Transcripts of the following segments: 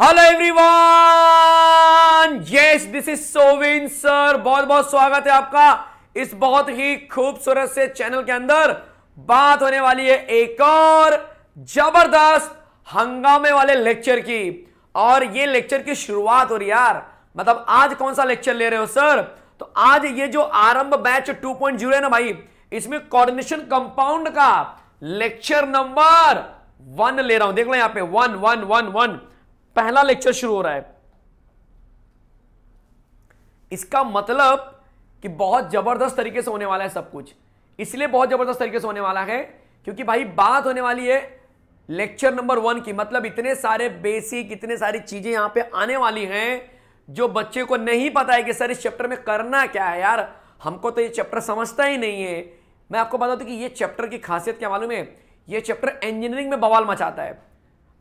Hello everyone yes this is Sovin sir बहुत बहुत स्वागत है आपका इस बहुत ही खूबसूरत से चैनल के अंदर बात होने वाली है एक और जबरदस्त हंगामे वाले लेक्चर की और ये लेक्चर की शुरुआत हो रही यार मतलब आज कौन सा लेक्चर ले रहे हो सर तो आज ये जो आरंभ बैच 2.0 है ना भाई इसमें कोऑर्डिनेशन कंपाउंड का लेक्चर नंबर वन ले रहा हूं देख लो यहां पे वन वन वन वन पहला लेक्चर शुरू हो रहा है इसका मतलब कि बहुत जबरदस्त तरीके से होने वाला है सब कुछ इसलिए बहुत जबरदस्त तरीके से होने वाला है क्योंकि भाई बात होने वाली है लेक्चर नंबर वन की मतलब इतने सारे बेसिक इतने सारी चीजें यहां पे आने वाली हैं जो बच्चे को नहीं पता है कि सर इस चैप्टर में करना क्या है यार हमको तो ये चैप्टर समझता ही नहीं है मैं आपको बता दूं तो कि ये चैप्टर की खासियत क्या मालूम है ये चैप्टर इंजीनियरिंग में बवाल मचाता है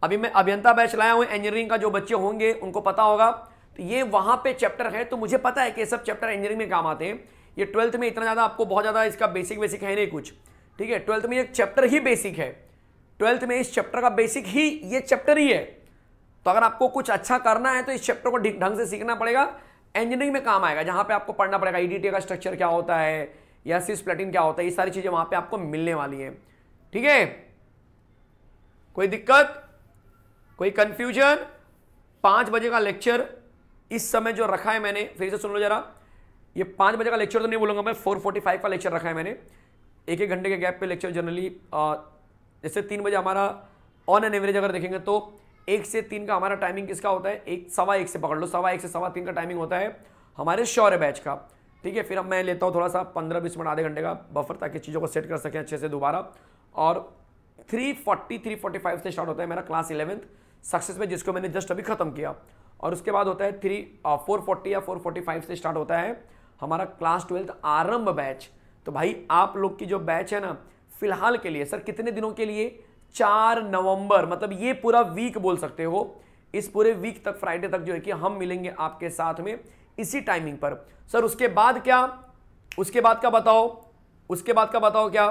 अभी मैं अभियंता बैच लाया हूँ इंजीनियरिंग का जो बच्चे होंगे उनको पता होगा तो ये वहाँ पे चैप्टर है तो मुझे पता है कि ये सब चैप्टर इंजीनियरिंग में काम आते हैं ये ट्वेल्थ में इतना ज़्यादा आपको बहुत ज़्यादा इसका बेसिक बेसिक है नहीं कुछ ठीक है ट्वेल्थ में ये चैप्टर ही बेसिक है ट्वेल्थ में इस चैप्टर का बेसिक ही ये चैप्टर ही है तो अगर आपको कुछ अच्छा करना है तो इस चैप्टर को ढंग से सीखना पड़ेगा इंजीनियरिंग में काम आएगा जहाँ पर आपको पढ़ना पड़ेगा ई e का स्ट्रक्चर क्या होता है या सिस प्लेटिन क्या होता है ये सारी चीज़ें वहाँ पर आपको मिलने वाली हैं ठीक है कोई दिक्कत कोई कंफ्यूजन पाँच बजे का लेक्चर इस समय जो रखा है मैंने फिर से सुन लो जरा ये पाँच बजे का लेक्चर तो नहीं बोलूँगा मैं फोर फोर्टी फाइव का लेक्चर रखा है मैंने एक एक घंटे के गैप पे लेक्चर जनरली जैसे तीन बजे हमारा ऑन एन एवरेज अगर देखेंगे तो एक से तीन का हमारा टाइमिंग किसका होता है एक सवा एक से पकड़ लो सवा एक से सवा तीन का टाइमिंग होता है हमारे शौर्य बैच का ठीक है फिर अब मैं लेता हूँ थोड़ा सा पंद्रह बीस मिनट आधे घंटे का बफर ताकि चीज़ों को सेट कर सकें अच्छे से दोबारा और three forty three forty five से स्टार्ट होता है मेरा क्लास इलेवंथ सक्सेस में जिसको मैंने जस्ट अभी खत्म किया और उसके बाद होता है थ्री फोर फोर्टी या फोर फोर्टी फाइव से स्टार्ट होता है हमारा क्लास ट्वेल्थ आरंभ बैच तो भाई आप लोग की जो बैच है ना फिलहाल के लिए सर कितने दिनों के लिए चार नवंबर मतलब ये पूरा वीक बोल सकते हो इस पूरे वीक तक फ्राइडे तक जो है कि हम मिलेंगे आपके साथ में इसी टाइमिंग पर सर उसके बाद क्या उसके बाद का बताओ उसके बाद का बताओ क्या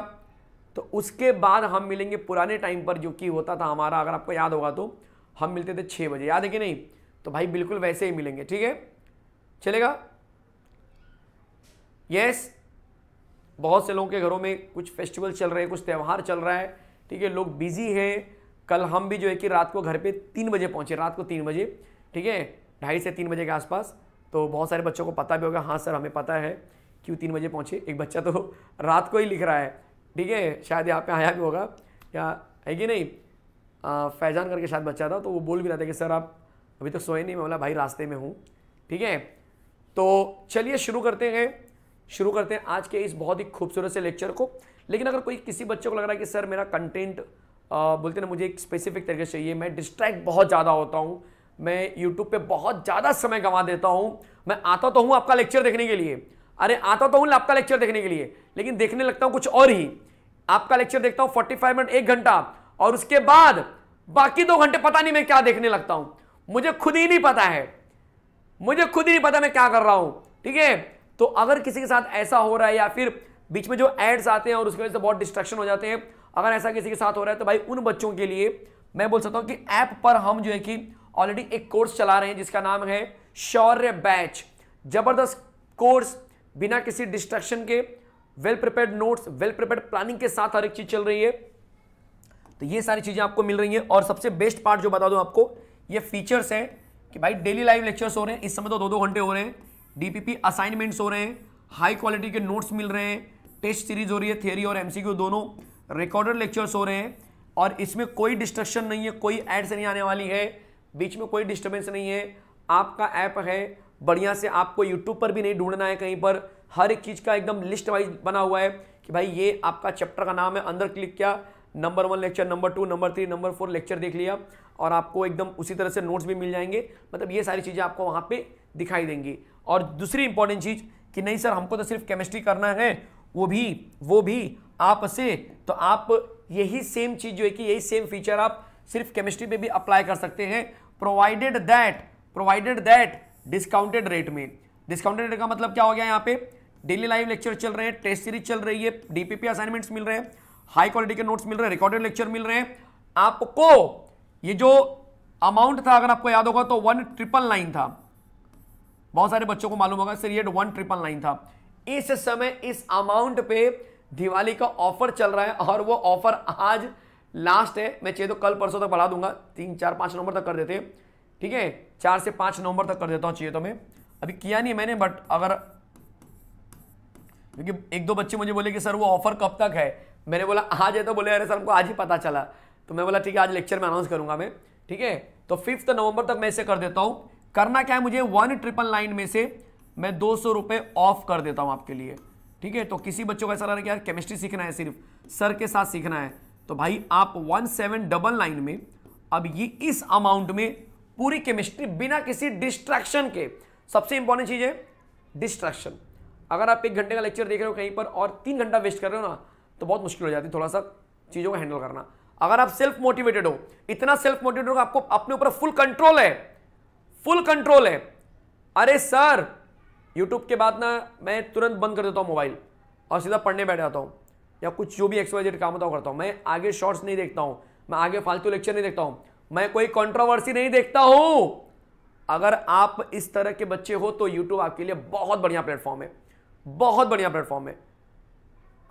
तो उसके बाद हम मिलेंगे पुराने टाइम पर जो कि होता था हमारा अगर आपको याद होगा तो हम मिलते थे छः बजे याद है कि नहीं तो भाई बिल्कुल वैसे ही मिलेंगे ठीक है चलेगा यस बहुत से लोगों के घरों में कुछ फेस्टिवल चल रहे हैं कुछ त्यौहार चल रहा है ठीक है लोग बिजी हैं कल हम भी जो है कि रात को घर पे तीन बजे पहुँचे रात को तीन बजे ठीक है ढाई से तीन बजे के आसपास तो बहुत सारे बच्चों को पता भी होगा हाँ सर हमें पता है क्यों तीन बजे पहुँचे एक बच्चा तो रात को ही लिख रहा है ठीक है शायद यहाँ पे आया भी होगा या है कि नहीं फैजान करके शायद बच्चा था तो वो बोल भी रहा था कि सर आप अभी तक सोए नहीं मैं बोला भाई रास्ते में हूँ ठीक है तो चलिए शुरू करते हैं शुरू करते हैं आज के इस बहुत ही खूबसूरत से लेक्चर को लेकिन अगर कोई किसी बच्चे को लग रहा है कि सर मेरा कंटेंट बोलते ना मुझे एक स्पेसिफिक तरीके से चाहिए मैं डिस्ट्रैक्ट बहुत ज़्यादा होता हूँ मैं यूट्यूब पर बहुत ज़्यादा समय गंवा देता हूँ मैं आता तो हूँ आपका लेक्चर देखने के लिए अरे आता तो हूँ आपका लेक्चर देखने के लिए लेकिन देखने लगता हूँ कुछ और ही आपका लेक्चर देखता हूँ फोर्टी फाइव मिनट एक घंटा और उसके बाद बाकी दो घंटे पता नहीं मैं क्या देखने लगता हूं मुझे खुद ही नहीं पता है मुझे खुद ही नहीं पता मैं क्या कर रहा हूं ठीक है तो अगर किसी के साथ ऐसा हो रहा है या फिर बीच में जो एड्स आते हैं और उसकी वजह से बहुत डिस्ट्रक्शन हो जाते हैं अगर ऐसा किसी के साथ हो रहा है तो भाई उन बच्चों के लिए मैं बोल सकता हूँ कि ऐप पर हम जो है कि ऑलरेडी एक कोर्स चला रहे हैं जिसका नाम है शौर्य बैच जबरदस्त कोर्स बिना किसी डिस्ट्रक्शन के well prepared notes well prepared planning के साथ हर एक चीज़ चल रही है तो ये सारी चीज़ें आपको मिल रही हैं और सबसे बेस्ट पार्ट जो बता दो आपको ये फीचर्स हैं कि भाई डेली लाइव लेक्चर्स हो रहे हैं इस समय तो दो दो घंटे हो रहे हैं डीपीपी असाइनमेंट्स हो रहे हैं हाई क्वालिटी के नोट्स मिल रहे हैं टेस्ट सीरीज हो रही है थियरी और एमसीक्यू दोनों रिकॉर्डेड लेक्चर्स हो रहे हैं और इसमें कोई डिस्ट्रक्शन नहीं है कोई एड्स नहीं आने वाली है बीच में कोई डिस्टर्बेंस नहीं है आपका ऐप है बढ़िया से आपको यूट्यूब पर भी नहीं ढूंढना है कहीं पर हर एक चीज़ का एकदम लिस्ट वाइज बना हुआ है कि भाई ये आपका चैप्टर का नाम है अंदर क्लिक किया number one lecture number two number three number four lecture देख लिया और आपको एकदम उसी तरह से नोट्स भी मिल जाएंगे मतलब ये सारी चीज़ें आपको वहाँ पे दिखाई देंगी और दूसरी इंपॉर्टेंट चीज़ कि नहीं सर हमको तो सिर्फ केमिस्ट्री करना है वो भी वो भी आप से तो आप यही सेम चीज़ जो है कि यही सेम फीचर आप सिर्फ केमिस्ट्री में भी अप्लाई कर सकते हैं provided that provided that discounted rate में डिस्काउंटेड रेट का मतलब क्या हो गया यहाँ पे डेली लाइव लेक्चर चल रहे हैं टेस्ट सीरीज चल रही है डीपीपी असाइनमेंट्स मिल रहे हैं हाई क्वालिटी के नोट्स मिल रहे हैं रिकॉर्डेड लेक्चर मिल रहे हैं आपको ये जो अमाउंट था अगर आपको याद होगा तो वन ट्रिपल नाइन था बहुत सारे बच्चों को मालूम होगा सर ये वन ट्रिपल नाइन था इस समय इस अमाउंट पे दिवाली का ऑफर चल रहा है और वो ऑफर आज लास्ट है मैं चाहिए तो कल परसों तक बढ़ा दूंगा तीन चार पाँच नवंबर तक कर देते ठीक है चार से पाँच नवंबर तक कर देता हूँ चाहिए तो मैं अभी किया नहीं मैंने बट अगर क्योंकि एक दो बच्चे मुझे बोले कि सर वो ऑफर कब तक है मैंने बोला आज है तो बोले अरे सर हमको आज ही पता चला तो मैं बोला ठीक है आज लेक्चर में अनाउंस करूंगा मैं ठीक है तो फिफ्थ नवंबर तक मैं इसे कर देता हूँ करना क्या है मुझे वन ट्रिपल नाइन में से मैं दो सौ रुपये ऑफ कर देता हूँ आपके लिए ठीक है तो किसी बच्चों को ऐसा लगा कि यार केमिस्ट्री सीखना है सिर्फ सर के साथ सीखना है तो भाई आप वन सेवन डबल नाइन में अब ये इस अमाउंट में पूरी केमिस्ट्री बिना किसी डिस्ट्रैक्शन के सबसे इंपॉर्टेंट चीज़ है डिस्ट्रैक्शन अगर आप एक घंटे का लेक्चर देख रहे हो कहीं पर और तीन घंटा वेस्ट कर रहे हो ना तो बहुत मुश्किल हो जाती है थोड़ा सा चीज़ों को हैंडल करना अगर आप सेल्फ मोटिवेटेड हो इतना सेल्फ मोटिवेटेड हो आपको अपने ऊपर फुल कंट्रोल है फुल कंट्रोल है अरे सर यूट्यूब के बाद ना मैं तुरंत बंद कर देता हूँ मोबाइल और सीधा पढ़ने बैठ जाता हूँ या कुछ जो भी एक्सपाइजेड काम होता हो करता हूँ मैं आगे शॉर्ट्स नहीं देखता हूँ मैं आगे फालतू लेक्चर नहीं देखता हूँ मैं कोई कॉन्ट्रोवर्सी नहीं देखता हूँ अगर आप इस तरह के बच्चे हो तो यूट्यूब आपके लिए बहुत बढ़िया प्लेटफॉर्म है बहुत बढ़िया प्लेटफॉर्म है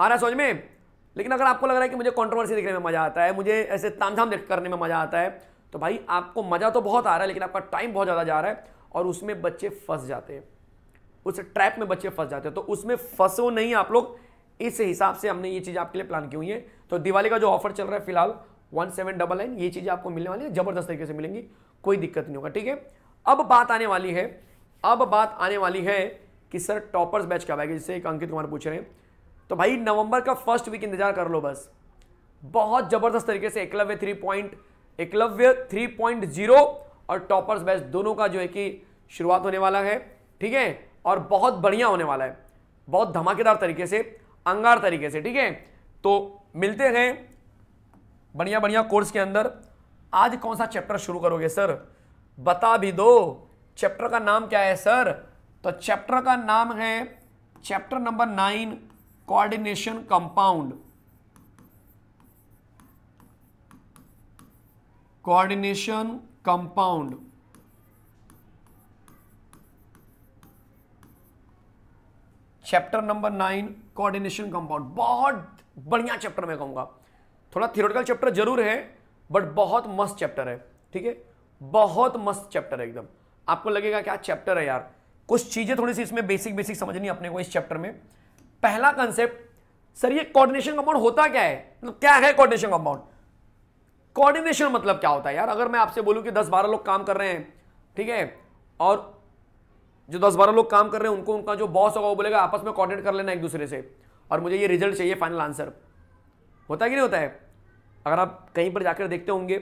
आ रहा समझ में लेकिन अगर आपको लग रहा है कि मुझे कॉन्ट्रोवर्सी देखने में मज़ा आता है मुझे ऐसे तामझाम देख करने में मज़ा आता है तो भाई आपको मज़ा तो बहुत आ रहा है लेकिन आपका टाइम बहुत ज़्यादा जा रहा है और उसमें बच्चे फंस जाते हैं उस ट्रैप में बच्चे फंस जाते हैं तो उसमें फंसो नहीं आप लोग इस हिसाब से हमने ये चीज़ आपके लिए प्लान की हुई है तो दिवाली का जो ऑफर चल रहा है फिलहाल वन सेवन डबल नाइन ये चीज़ें आपको मिलने वाली है ज़बरदस्त तरीके से मिलेंगी कोई दिक्कत नहीं होगा ठीक है अब बात आने वाली है अब बात आने वाली है कि सर टॉपर्स बैच कब आएगा जिससे एक अंकित कुमार पूछ रहे हैं तो भाई नवंबर का फर्स्ट वीक इंतजार कर लो बस बहुत जबरदस्त तरीके से Eklavya three point Eklavya three point zero और टॉपर्स बैच दोनों का जो है कि शुरुआत होने वाला है ठीक है और बहुत बढ़िया होने वाला है बहुत धमाकेदार तरीके से अंगार तरीके से ठीक है तो मिलते हैं बढ़िया बढ़िया कोर्स के अंदर आज कौन सा चैप्टर शुरू करोगे सर बता भी दो चैप्टर का नाम क्या है सर तो चैप्टर का नाम है chapter number nine coordination compound coordination compound chapter number nine coordination compound बहुत बढ़िया चैप्टर मैं कहूंगा थोड़ा थियोरटिकल चैप्टर जरूर है बट बहुत मस्त चैप्टर है ठीक है बहुत मस्त चैप्टर है एकदम आपको लगेगा क्या चैप्टर है यार कुछ चीज़ें थोड़ी सी इसमें बेसिक बेसिक समझनी अपने को इस चैप्टर में पहला कंसेप्ट सर ये कोऑर्डिनेशन कंपाउंड होता क्या है मतलब क्या है कोऑर्डिनेशन कंपाउंड कोऑर्डिनेशन मतलब क्या होता है यार अगर मैं आपसे बोलूं कि 10-12 लोग काम कर रहे हैं ठीक है और जो 10-12 लोग काम कर रहे हैं उनको उनका जो बॉस होगा वो बोलेगा आपस में कॉर्डिनेट कर लेना एक दूसरे से और मुझे ये रिजल्ट चाहिए फाइनल आंसर होता कि नहीं होता है अगर आप कहीं पर जाकर देखते होंगे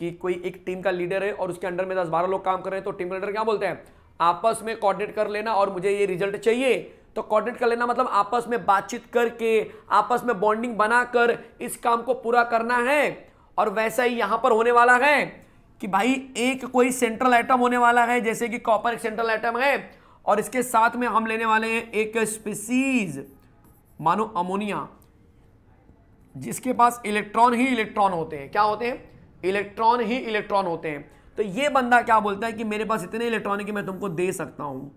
कि कोई एक टीम का लीडर है और उसके अंडर में दस बारह लोग काम कर रहे हैं तो टीम लीडर क्या बोलते हैं आपस में कोऑर्डिनेट कर लेना और मुझे ये रिजल्ट चाहिए तो कॉर्डिनेट कर लेना मतलब आपस में बातचीत करके आपस में बॉन्डिंग बनाकर इस काम को पूरा करना है और वैसा ही यहां पर होने वाला है कि भाई एक कोई सेंट्रल आइटम होने वाला है जैसे कि कॉपर एक सेंट्रल आइटम है और इसके साथ में हम लेने वाले हैं एक स्पीसीज मानो अमोनिया जिसके पास इलेक्ट्रॉन ही इलेक्ट्रॉन होते हैं क्या होते हैं इलेक्ट्रॉन ही इलेक्ट्रॉन होते हैं तो ये बंदा क्या बोलता है कि मेरे पास इतने इलेक्ट्रॉन है कि मैं तुमको दे सकता हूं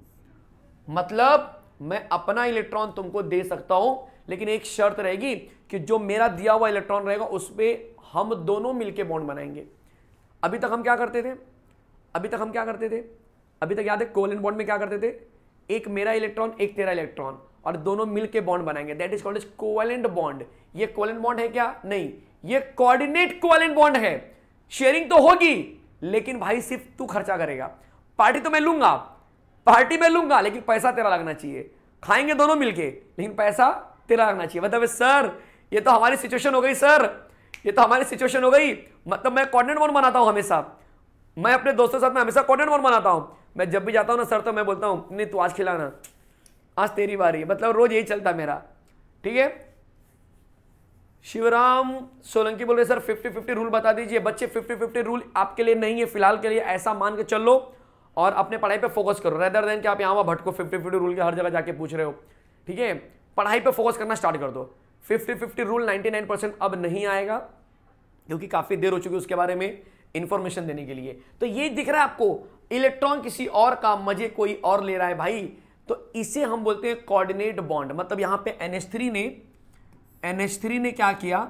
मतलब मैं अपना इलेक्ट्रॉन तुमको दे सकता हूं लेकिन एक शर्त रहेगी कि जो मेरा दिया हुआ इलेक्ट्रॉन रहेगा उस पर हम दोनों मिलकर बॉन्ड बनाएंगे अभी तक हम क्या करते थे अभी तक हम क्या करते थे अभी तक याद है कोलन बॉन्ड में क्या करते थे एक मेरा इलेक्ट्रॉन एक तेरा इलेक्ट्रॉन और दोनों मिलके बॉन्ड बनाएंगे that is called covalent bond ये कोवेलेंट बॉन्ड है क्या नहीं ये कोऑर्डिनेट कोवेलेंट बॉन्ड है शेयरिंग तो होगी लेकिन भाई सिर्फ तू खर्चा करेगा पार्टी तो मैं लूंगा पार्टी में लूंगा लेकिन पैसा तेरा लगना चाहिए खाएंगे दोनों मिलके लेकिन पैसा तेरा लगना चाहिए मतलब सर ये तो हमारी सिचुएशन हो गई सर ये तो हमारी सिचुएशन हो गई मतलब मैं कॉर्डिनेट वन बनाता हूँ हमेशा मैं अपने दोस्तों के साथ में हमेशा कॉर्डिनेट वन बनाता हूँ मैं जब भी जाता हूँ ना सर तो मैं बोलता हूँ नहीं तू आज खिलाना आज तेरी बारी मतलब रोज यही चलता मेरा ठीक है शिवराम सोलंकी बोल रहे सर 50-50 रूल बता दीजिए बच्चे 50-50 रूल आपके लिए नहीं है फिलहाल के लिए ऐसा मान के चलो और अपने पढ़ाई पे फोकस करो रेदर देन कि आप यहाँ वहाँ भटको फिफ्टी फिफ्टी रूल के हर जगह जाके पूछ रहे हो ठीक है पढ़ाई पे फोकस करना स्टार्ट कर दो fifty fifty rule ninety nine percent अब नहीं आएगा क्योंकि काफ़ी देर हो चुकी है उसके बारे में इन्फॉर्मेशन देने के लिए तो ये दिख रहा है आपको इलेक्ट्रॉन किसी और का मजे कोई और ले रहा है भाई तो इसे हम बोलते हैं कोऑर्डिनेट बॉन्ड मतलब यहाँ पे एन ने एन ने क्या किया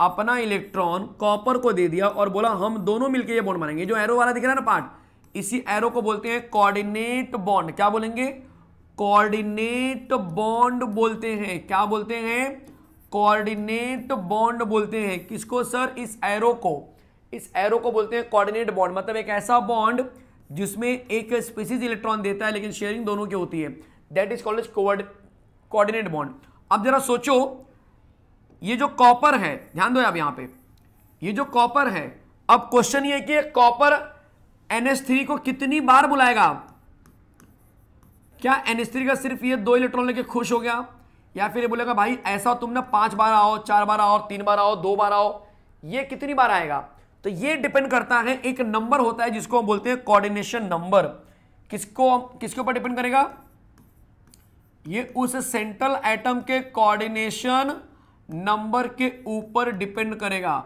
अपना इलेक्ट्रॉन कॉपर को दे दिया और बोला हम दोनों मिलकर ये बॉन्ड बनाएंगे जो एरो वाला दिख रहा है ना पार्ट इसी एरो को बोलते हैं कोऑर्डिनेट बॉन्ड क्या बोलेंगे कोऑर्डिनेट बॉन्ड बोलते हैं क्या बोलते हैं कोऑर्डिनेट बॉन्ड बोलते हैं किसको सर इस एरो को इस एरो को बोलते हैं कोऑर्डिनेट बॉन्ड मतलब एक ऐसा बॉन्ड जिसमें एक स्पीसीज इलेक्ट्रॉन देता है लेकिन शेयरिंग दोनों की होती है that is called coordinate bond अब जरा सोचो ये जो कॉपर है ध्यान दो आप यहां पे ये जो कॉपर है अब क्वेश्चन ये कि कॉपर थ्री को कितनी बार बुलाएगा क्या थ्री का सिर्फ ये दो इलेक्ट्रॉन लेके खुश हो गया या फिर ये बोलेगा भाई ऐसा तुम ना पांच बार आओ चार बार आओ तीन बार आओ दो बार आओ ये कितनी बार आएगा तो ये डिपेंड करता है एक नंबर होता है जिसको हम बोलते हैं कोऑर्डिनेशन नंबर किसको किसके ऊपर डिपेंड करेगा ये उस सेंट्रल एटम के कोऑर्डिनेशन नंबर के ऊपर डिपेंड करेगा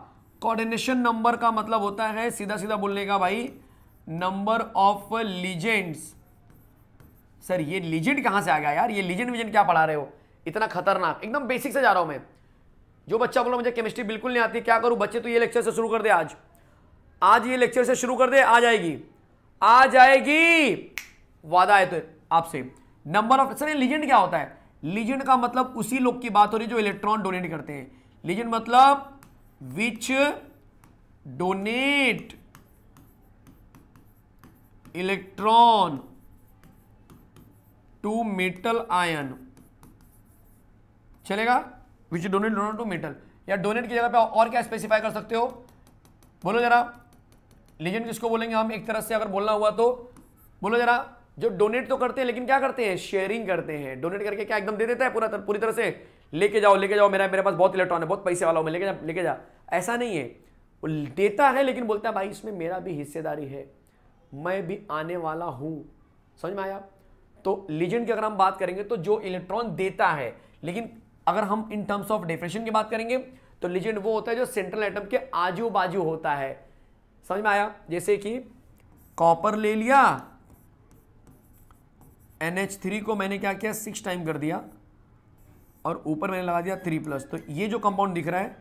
कोऑर्डिनेशन नंबर का मतलब होता है सीधा सीधा बोलने का भाई नंबर ऑफ लीजेंड्स सर ये लीजेंड कहां से आ गया यार ये लीजेंड विजेंड क्या पढ़ा रहे हो इतना खतरनाक एकदम बेसिक से जा रहा हूं मैं जो बच्चा बोला मुझे केमिस्ट्री बिल्कुल नहीं आती क्या करूं बच्चे तो ये लेक्चर से शुरू कर दे आज आज ये लेक्चर से शुरू कर दे आ जाएगी आ जाएगी वादा है तो आपसे नंबर ऑफ सर ये लीजेंड क्या होता है लीजेंड का मतलब उसी लोग की बात हो रही है जो इलेक्ट्रॉन डोनेट करते हैं लीजेंड मतलब which donate electron to metal ion चलेगा which donate donate to metal या डोनेट की जगह पे और क्या स्पेसिफाई कर सकते हो बोलो जरा लीजेंड किसको बोलेंगे हम एक तरह से अगर बोलना हुआ तो बोलो जरा जो डोनेट तो करते हैं लेकिन क्या करते हैं शेयरिंग करते हैं डोनेट करके क्या एकदम दे देता है पूरा तर, पूरी तरह से लेके जाओ लेके जाओ मेरा मेरे पास बहुत इलेक्ट्रॉन है बहुत पैसे वाला हूँ मैं लेके जा लेके जा ऐसा नहीं है वो देता है लेकिन बोलता है भाई इसमें मेरा भी हिस्सेदारी है मैं भी आने वाला हूं समझ में आया तो लीजेंड की अगर हम बात करेंगे तो जो इलेक्ट्रॉन देता है लेकिन अगर हम इन टर्म्स ऑफ डेफिनेशन की बात करेंगे तो लीजेंड वो होता है जो सेंट्रल एटम के आजू बाजू होता है समझ में आया जैसे कि कॉपर ले लिया NH3 को मैंने क्या किया सिक्स टाइम कर दिया और ऊपर मैंने लगा दिया थ्री प्लस तो ये जो कंपाउंड दिख रहा है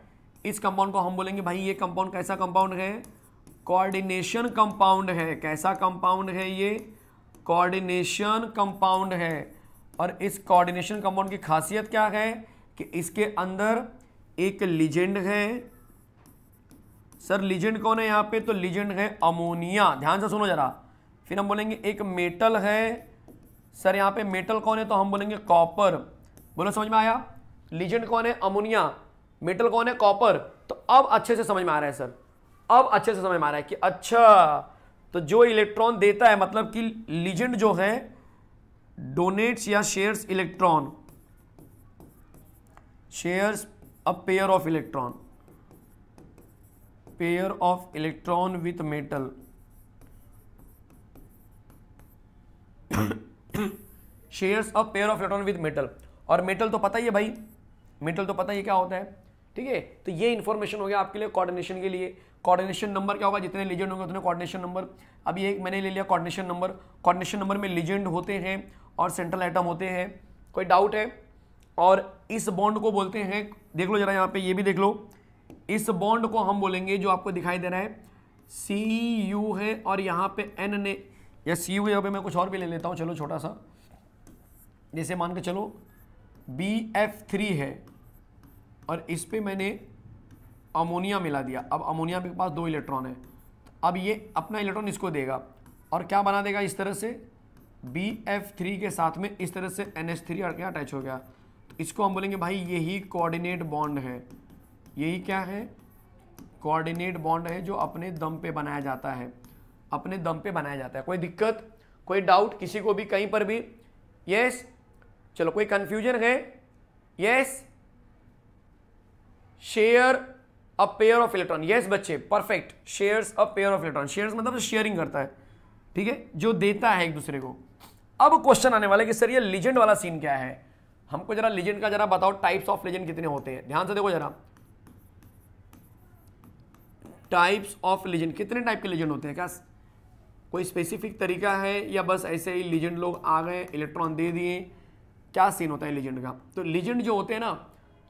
इस कंपाउंड को हम बोलेंगे भाई ये कंपाउंड कैसा कंपाउंड है कोऑर्डिनेशन कंपाउंड है कैसा कंपाउंड है ये कोऑर्डिनेशन कंपाउंड है और इस कोऑर्डिनेशन कंपाउंड की खासियत क्या है कि इसके अंदर एक लीजेंड है सर लिजेंड कौन है यहाँ पे तो लीजेंड है अमोनिया ध्यान से सुनो जरा फिर हम बोलेंगे एक मेटल है सर यहाँ पे मेटल कौन है तो हम बोलेंगे कॉपर बोलो समझ में आया लिजेंड कौन है अमोनिया मेटल कौन है कॉपर तो अब अच्छे से समझ में आ रहा है सर अब अच्छे से समझ में आ रहा है कि अच्छा तो जो इलेक्ट्रॉन देता है मतलब कि लीजेंड जो है डोनेट्स या shares electron shares a pair of electron pair of electron with metal shares a pair of electron with metal और मेटल तो पता ही है भाई मेटल तो पता ही क्या होता है ठीक है तो ये इन्फॉर्मेशन हो गया आपके लिए कोऑर्डिनेशन के लिए कोऑर्डिनेशन नंबर क्या होगा जितने लीजेंड होंगे उतने कोऑर्डिनेशन नंबर अभी एक मैंने ले लिया कोऑर्डिनेशन नंबर कोऑर्डिनेशन नंबर में लीजेंड होते हैं और सेंट्रल आइटम होते हैं कोई डाउट है और इस बॉन्ड को बोलते हैं देख लो जरा यहाँ पे ये भी देख लो इस बॉन्ड को हम बोलेंगे जो आपको दिखाई दे रहा है सी यू है और यहाँ पे एन ने या सी यू यहाँ पे मैं कुछ और भी ले लेता हूँ चलो छोटा सा जैसे मान के चलो बी एफ थ्री है और इस पर मैंने अमोनिया मिला दिया अब अमोनिया के पास दो इलेक्ट्रॉन है अब ये अपना इलेक्ट्रॉन इसको देगा और क्या बना देगा इस तरह से बी एफ थ्री के साथ में इस तरह से एन एच थ्री अटैच हो गया तो इसको हम बोलेंगे भाई यही कोऑर्डिनेट बॉन्ड है यही क्या है कोऑर्डिनेट बॉन्ड है जो अपने दम पे बनाया जाता है अपने दम पे बनाया जाता है कोई दिक्कत कोई डाउट किसी को भी कहीं पर भी यस चलो कोई कन्फ्यूजन है yes share a pair of electron yes बच्चे perfect shares a pair of electron shares मतलब शेयरिंग करता है ठीक है जो देता है एक दूसरे को अब क्वेश्चन आने वाला है कि सर ये लीजेंड वाला सीन क्या है हमको जरा लीजेंड का जरा बताओ टाइप्स ऑफ लीजेंड कितने होते हैं ध्यान से देखो जरा टाइप्स ऑफ लीजेंड कितने टाइप के लीजेंड होते हैं क्या कोई स्पेसिफिक तरीका है या बस ऐसे ही लीजेंड लोग आ गए इलेक्ट्रॉन दे दिए क्या सीन होता है लीजेंड का तो लीजेंड जो होते हैं ना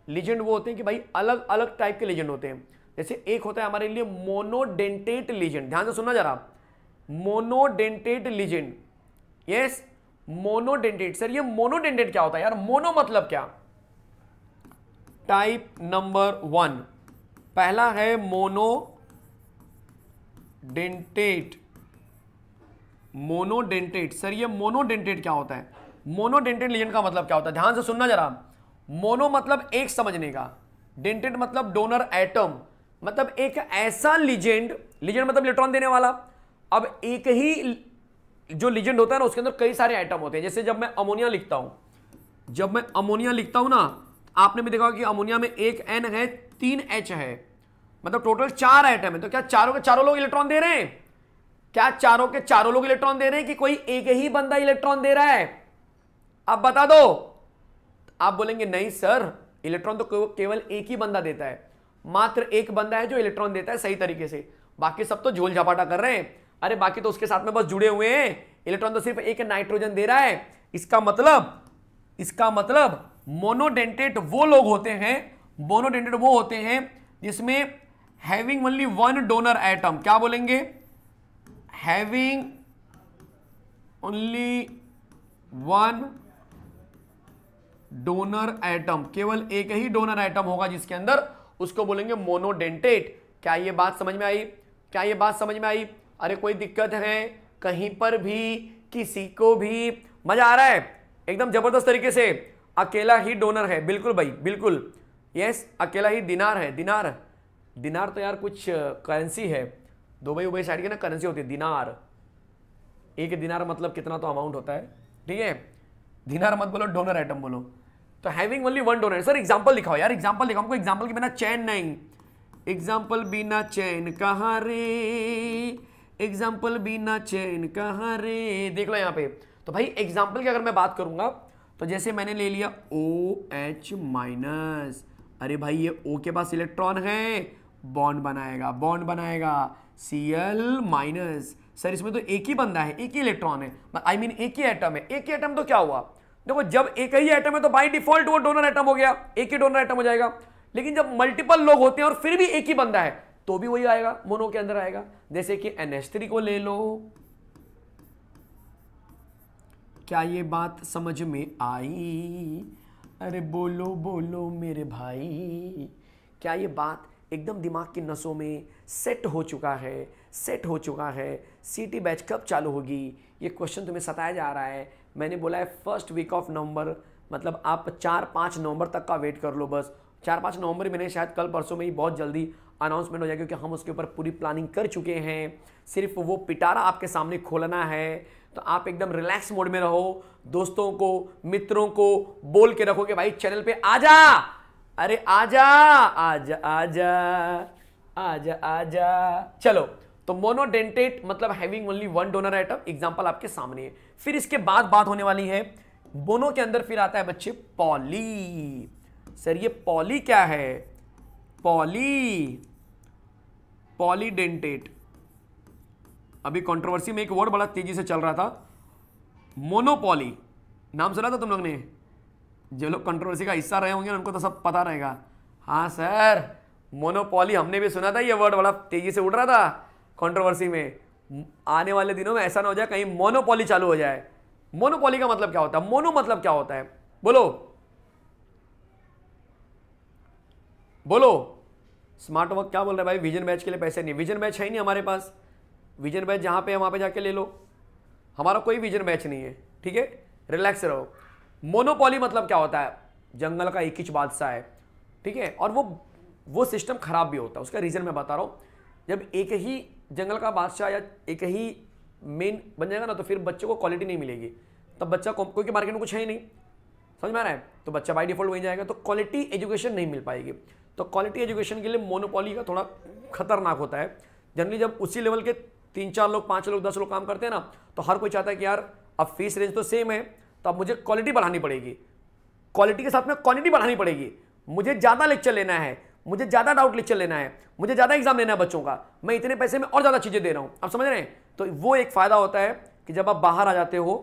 लेजेंड वो होते हैं कि भाई अलग अलग टाइप के लीजेंड होते हैं जैसे एक होता है हमारे लिए मोनोडेंटेट लेजेंड ध्यान से सुनना जरा monodentate ligand yes monodentate sir ये मोनोडेंटेट क्या होता है यार मोनो मतलब क्या टाइप नंबर वन पहला है मोनोडेंटेट मोनोडेंटेट सर ये मोनोडेंटेट क्या होता है मोनोडेंटेट लेजेंड का मतलब क्या होता है ध्यान से सुनना जरा मोनो मतलब एक समझने का डेंटेड मतलब डोनर एटम मतलब एक ऐसा लीजेंड लीजेंड मतलब इलेक्ट्रॉन देने वाला अब एक ही जो लीजेंड होता है ना उसके अंदर कई सारे आइटम होते हैं जैसे जब मैं अमोनिया लिखता हूं जब मैं अमोनिया लिखता हूं ना आपने भी देखा कि अमोनिया में एक एन है तीन एच है मतलब टोटल चार आइटम है तो क्या चारों के चारों लोग इलेक्ट्रॉन दे रहे हैं क्या चारों के चारों लोग इलेक्ट्रॉन दे रहे हैं कि कोई एक ही बंदा इलेक्ट्रॉन दे रहा है अब बता दो आप बोलेंगे नहीं सर इलेक्ट्रॉन तो केवल एक ही बंदा देता है मात्र एक बंदा है जो इलेक्ट्रॉन देता है सही तरीके से बाकी सब तो झोल झपाटा कर रहे हैं अरे बाकी तो उसके साथ में बस जुड़े हुए हैं इलेक्ट्रॉन तो सिर्फ एक नाइट्रोजन दे रहा है इसका मतलब इसका मतलब मोनोडेंटेट वो लोग होते हैं मोनोडेंटेट वो होते हैं जिसमें having only one donor atom क्या बोलेंगे having only one donor atom केवल एक ही डोनर एटम होगा जिसके अंदर उसको बोलेंगे मोनोडेंटेट क्या ये बात समझ में आई क्या ये बात समझ में आई अरे कोई दिक्कत है कहीं पर भी किसी को भी मजा आ रहा है एकदम जबरदस्त तरीके से अकेला ही डोनर है बिल्कुल भाई बिल्कुल यस अकेला ही दिनार है दिनार दिनार तो यार कुछ करेंसी है दुबई उबई साइड की ना करेंसी होती है दिनार एक दिनार मतलब कितना तो अमाउंट होता है ठीक है दिनार मत बोलो डोनर आइटम बोलो तो having only one donor sir example दिखाओ यार एग्जाम्पल दिखाओ हमको एग्जाम्पल के बिना चैन नहीं एग्जाम्पल बिना चैन कहा रे एग्जाम्पल बिना चैन कहा रे देख लो यहाँ पे तो भाई एग्जाम्पल की अगर मैं बात करूंगा तो जैसे मैंने ले लिया ओ एच माइनस अरे भाई ये ओ के पास इलेक्ट्रॉन है बॉन्ड बनाएगा बॉन्ड बनाएगा सी एल माइनस सर इसमें तो एक ही बंदा है एक ही इलेक्ट्रॉन है आई I मीन mean, एक ही एटम है एक ही एटम तो क्या हुआ देखो जब एक ही आइटम है तो बाई डिफॉल्ट वो डोनर आइटम हो गया एक ही डोनर आइटम हो जाएगा लेकिन जब मल्टीपल लोग होते हैं और फिर भी एक ही बंदा है तो भी वही आएगा मोनो के अंदर आएगा जैसे कि एनएस को ले लो क्या ये बात समझ में आई अरे बोलो बोलो मेरे भाई क्या ये बात एकदम दिमाग की नसों में सेट हो चुका है सेट हो चुका है सीटी बैच कब चालू होगी ये क्वेश्चन तुम्हें सताया जा रहा है मैंने बोला है फर्स्ट वीक ऑफ नवंबर मतलब आप चार पाँच नवंबर तक का वेट कर लो बस चार पाँच नवंबर मैंने शायद कल परसों में ही बहुत जल्दी अनाउंसमेंट हो जाएगा क्योंकि हम उसके ऊपर पूरी प्लानिंग कर चुके हैं सिर्फ वो पिटारा आपके सामने खोलना है तो आप एकदम रिलैक्स मोड में रहो दोस्तों को मित्रों को बोल के रखो कि भाई चैनल पे जा अरे जा आ जा आ जा चलो तो मोनोडेंटेट मतलब having only one donor atom example आपके सामने है फिर इसके बाद बात होने वाली है बोनो के अंदर फिर आता है बच्चे पॉली सर ये पॉली क्या है पॉली पॉलीडेंटेट अभी कंट्रोवर्सी में एक वर्ड बड़ा तेजी से चल रहा था मोनोपॉली नाम सुना था तुम लोग ने जो लोग कंट्रोवर्सी का हिस्सा रहे होंगे उनको तो सब पता रहेगा हाँ सर मोनोपॉली हमने भी सुना था ये वर्ड बड़ा तेजी से उड़ रहा था कंट्रोवर्सी में आने वाले दिनों में ऐसा ना हो जाए कहीं मोनोपोली चालू हो जाए मोनोपोली का मतलब क्या होता है मोनो मतलब क्या होता है बोलो बोलो स्मार्ट वर्क क्या बोल रहे भाई विजन बैच के लिए पैसे नहीं विजन बैच है ही नहीं हमारे पास विजन बैच जहाँ पे है पर पे जाके ले लो हमारा कोई विजन बैच नहीं है ठीक है रिलैक्स रहो मोनोपोली मतलब क्या होता है जंगल का एक ही बादशाह है ठीक है और वो वो सिस्टम खराब भी होता है उसका रीज़न मैं बता रहा हूँ जब एक ही जंगल का बादशाह या एक ही मेन बन जाएगा ना तो फिर बच्चे को क्वालिटी नहीं मिलेगी तब बच्चा क्योंकि मार्केट में कुछ है ही नहीं समझ में आ रहा है तो बच्चा बाई डिफॉल्ट वहीं जाएगा तो क्वालिटी एजुकेशन नहीं मिल पाएगी तो क्वालिटी एजुकेशन के लिए मोनोपॉली का थोड़ा खतरनाक होता है जनरली जब उसी लेवल के तीन चार लोग पाँच लोग दस लोग काम करते हैं ना तो हर कोई चाहता है कि यार अब फीस रेंज तो सेम है तो अब मुझे क्वालिटी बढ़ानी पड़ेगी क्वालिटी के साथ में क्वालिटी बढ़ानी पड़ेगी मुझे ज़्यादा लेक्चर लेना है मुझे ज़्यादा डाउट लेक्चर लेना है मुझे ज़्यादा एग्जाम लेना है बच्चों का मैं इतने पैसे में और ज़्यादा चीज़ें दे रहा हूँ आप समझ रहे हैं तो वो एक फ़ायदा होता है कि जब आप बाहर आ जाते हो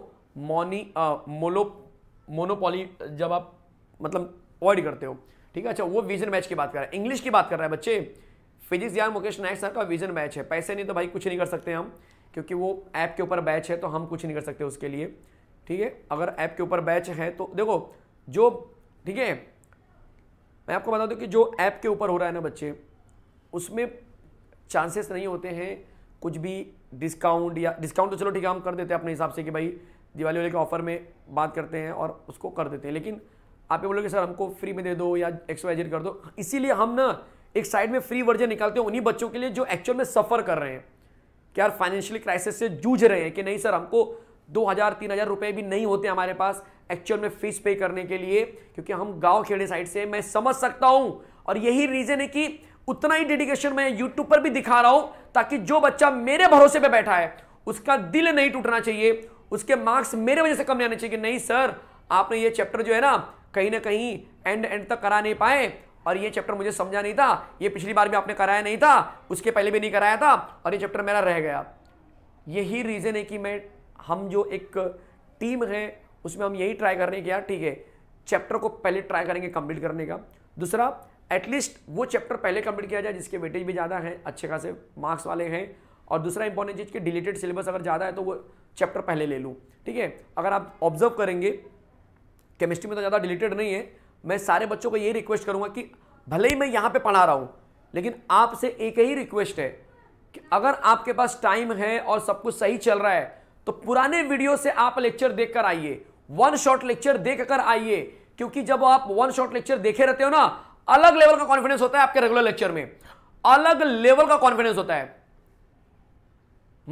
मोनी मोलो मोनोपोली जब आप मतलब अवॉइड करते हो ठीक है अच्छा वो विजन मैच की बात कर रहा है इंग्लिश की बात कर रहा है बच्चे फिजिक्स या मुकेश नायक सर का विजन मैच है पैसे नहीं तो भाई कुछ नहीं कर सकते हम क्योंकि वो ऐप के ऊपर बैच है तो हम कुछ नहीं कर सकते उसके लिए ठीक है अगर ऐप के ऊपर बैच है तो देखो जो ठीक है मैं आपको बता दूं कि जो ऐप के ऊपर हो रहा है ना बच्चे उसमें चांसेस नहीं होते हैं कुछ भी डिस्काउंट या डिस्काउंट तो चलो ठीक है हम कर देते हैं अपने हिसाब से कि भाई दिवाली वाले के ऑफर में बात करते हैं और उसको कर देते हैं लेकिन आप ये बोलोगे सर हमको फ्री में दे दो या एक्स्ट्रा जेड कर दो इसीलिए हम ना एक साइड में फ्री वर्जन निकालते हैं उन्हीं बच्चों के लिए जो एक्चुअल में सफ़र कर रहे हैं कि यार फाइनेंशियल क्राइसिस से जूझ रहे हैं कि नहीं सर हमको दो हज़ार तीन हज़ार रुपये भी नहीं होते हमारे पास एक्चुअल में फीस पे करने के लिए क्योंकि हम गाँव खेड़े साइड से मैं समझ सकता हूँ और यही रीज़न है कि उतना ही डेडिकेशन मैं यूट्यूब पर भी दिखा रहा हूँ ताकि जो बच्चा मेरे भरोसे पर बैठा है उसका दिल नहीं टूटना चाहिए उसके मार्क्स मेरे वजह से कम जाने चाहिए कि नहीं सर आपने ये चैप्टर जो है ना कहीं ना कहीं एंड एंड तक करा नहीं पाए और ये चैप्टर मुझे समझा नहीं था ये पिछली बार भी आपने कराया नहीं था उसके पहले भी नहीं कराया था और ये चैप्टर मेरा रह गया यही रीज़न है कि मैं हम जो एक टीम है उसमें हम यही ट्राई कर रहे हैं कि यार ठीक है चैप्टर को पहले ट्राई करेंगे कंप्लीट करने का दूसरा एटलीस्ट वो चैप्टर पहले कंप्लीट किया जाए जिसके वेटेज भी ज़्यादा हैं अच्छे खासे मार्क्स वाले हैं और दूसरा इंपॉर्टेंट चीज़ कि डिलीटेड सिलेबस अगर ज़्यादा है तो वो चैप्टर पहले ले लूँ ठीक है अगर आप ऑब्जर्व करेंगे केमिस्ट्री में तो ज़्यादा डिलीटेड नहीं है मैं सारे बच्चों को ये रिक्वेस्ट करूँगा कि भले ही मैं यहाँ पर पढ़ा रहा हूँ लेकिन आपसे एक ही रिक्वेस्ट है कि अगर आपके पास टाइम है और सब कुछ सही चल रहा है तो पुराने वीडियो से आप लेक्चर देखकर आइए वन शॉर्ट लेक्चर देखकर आइए क्योंकि जब आप वन शॉर्ट लेक्चर देखे रहते हो ना अलग लेवल का कॉन्फिडेंस होता है आपके रेगुलर लेक्चर में अलग लेवल का कॉन्फिडेंस होता है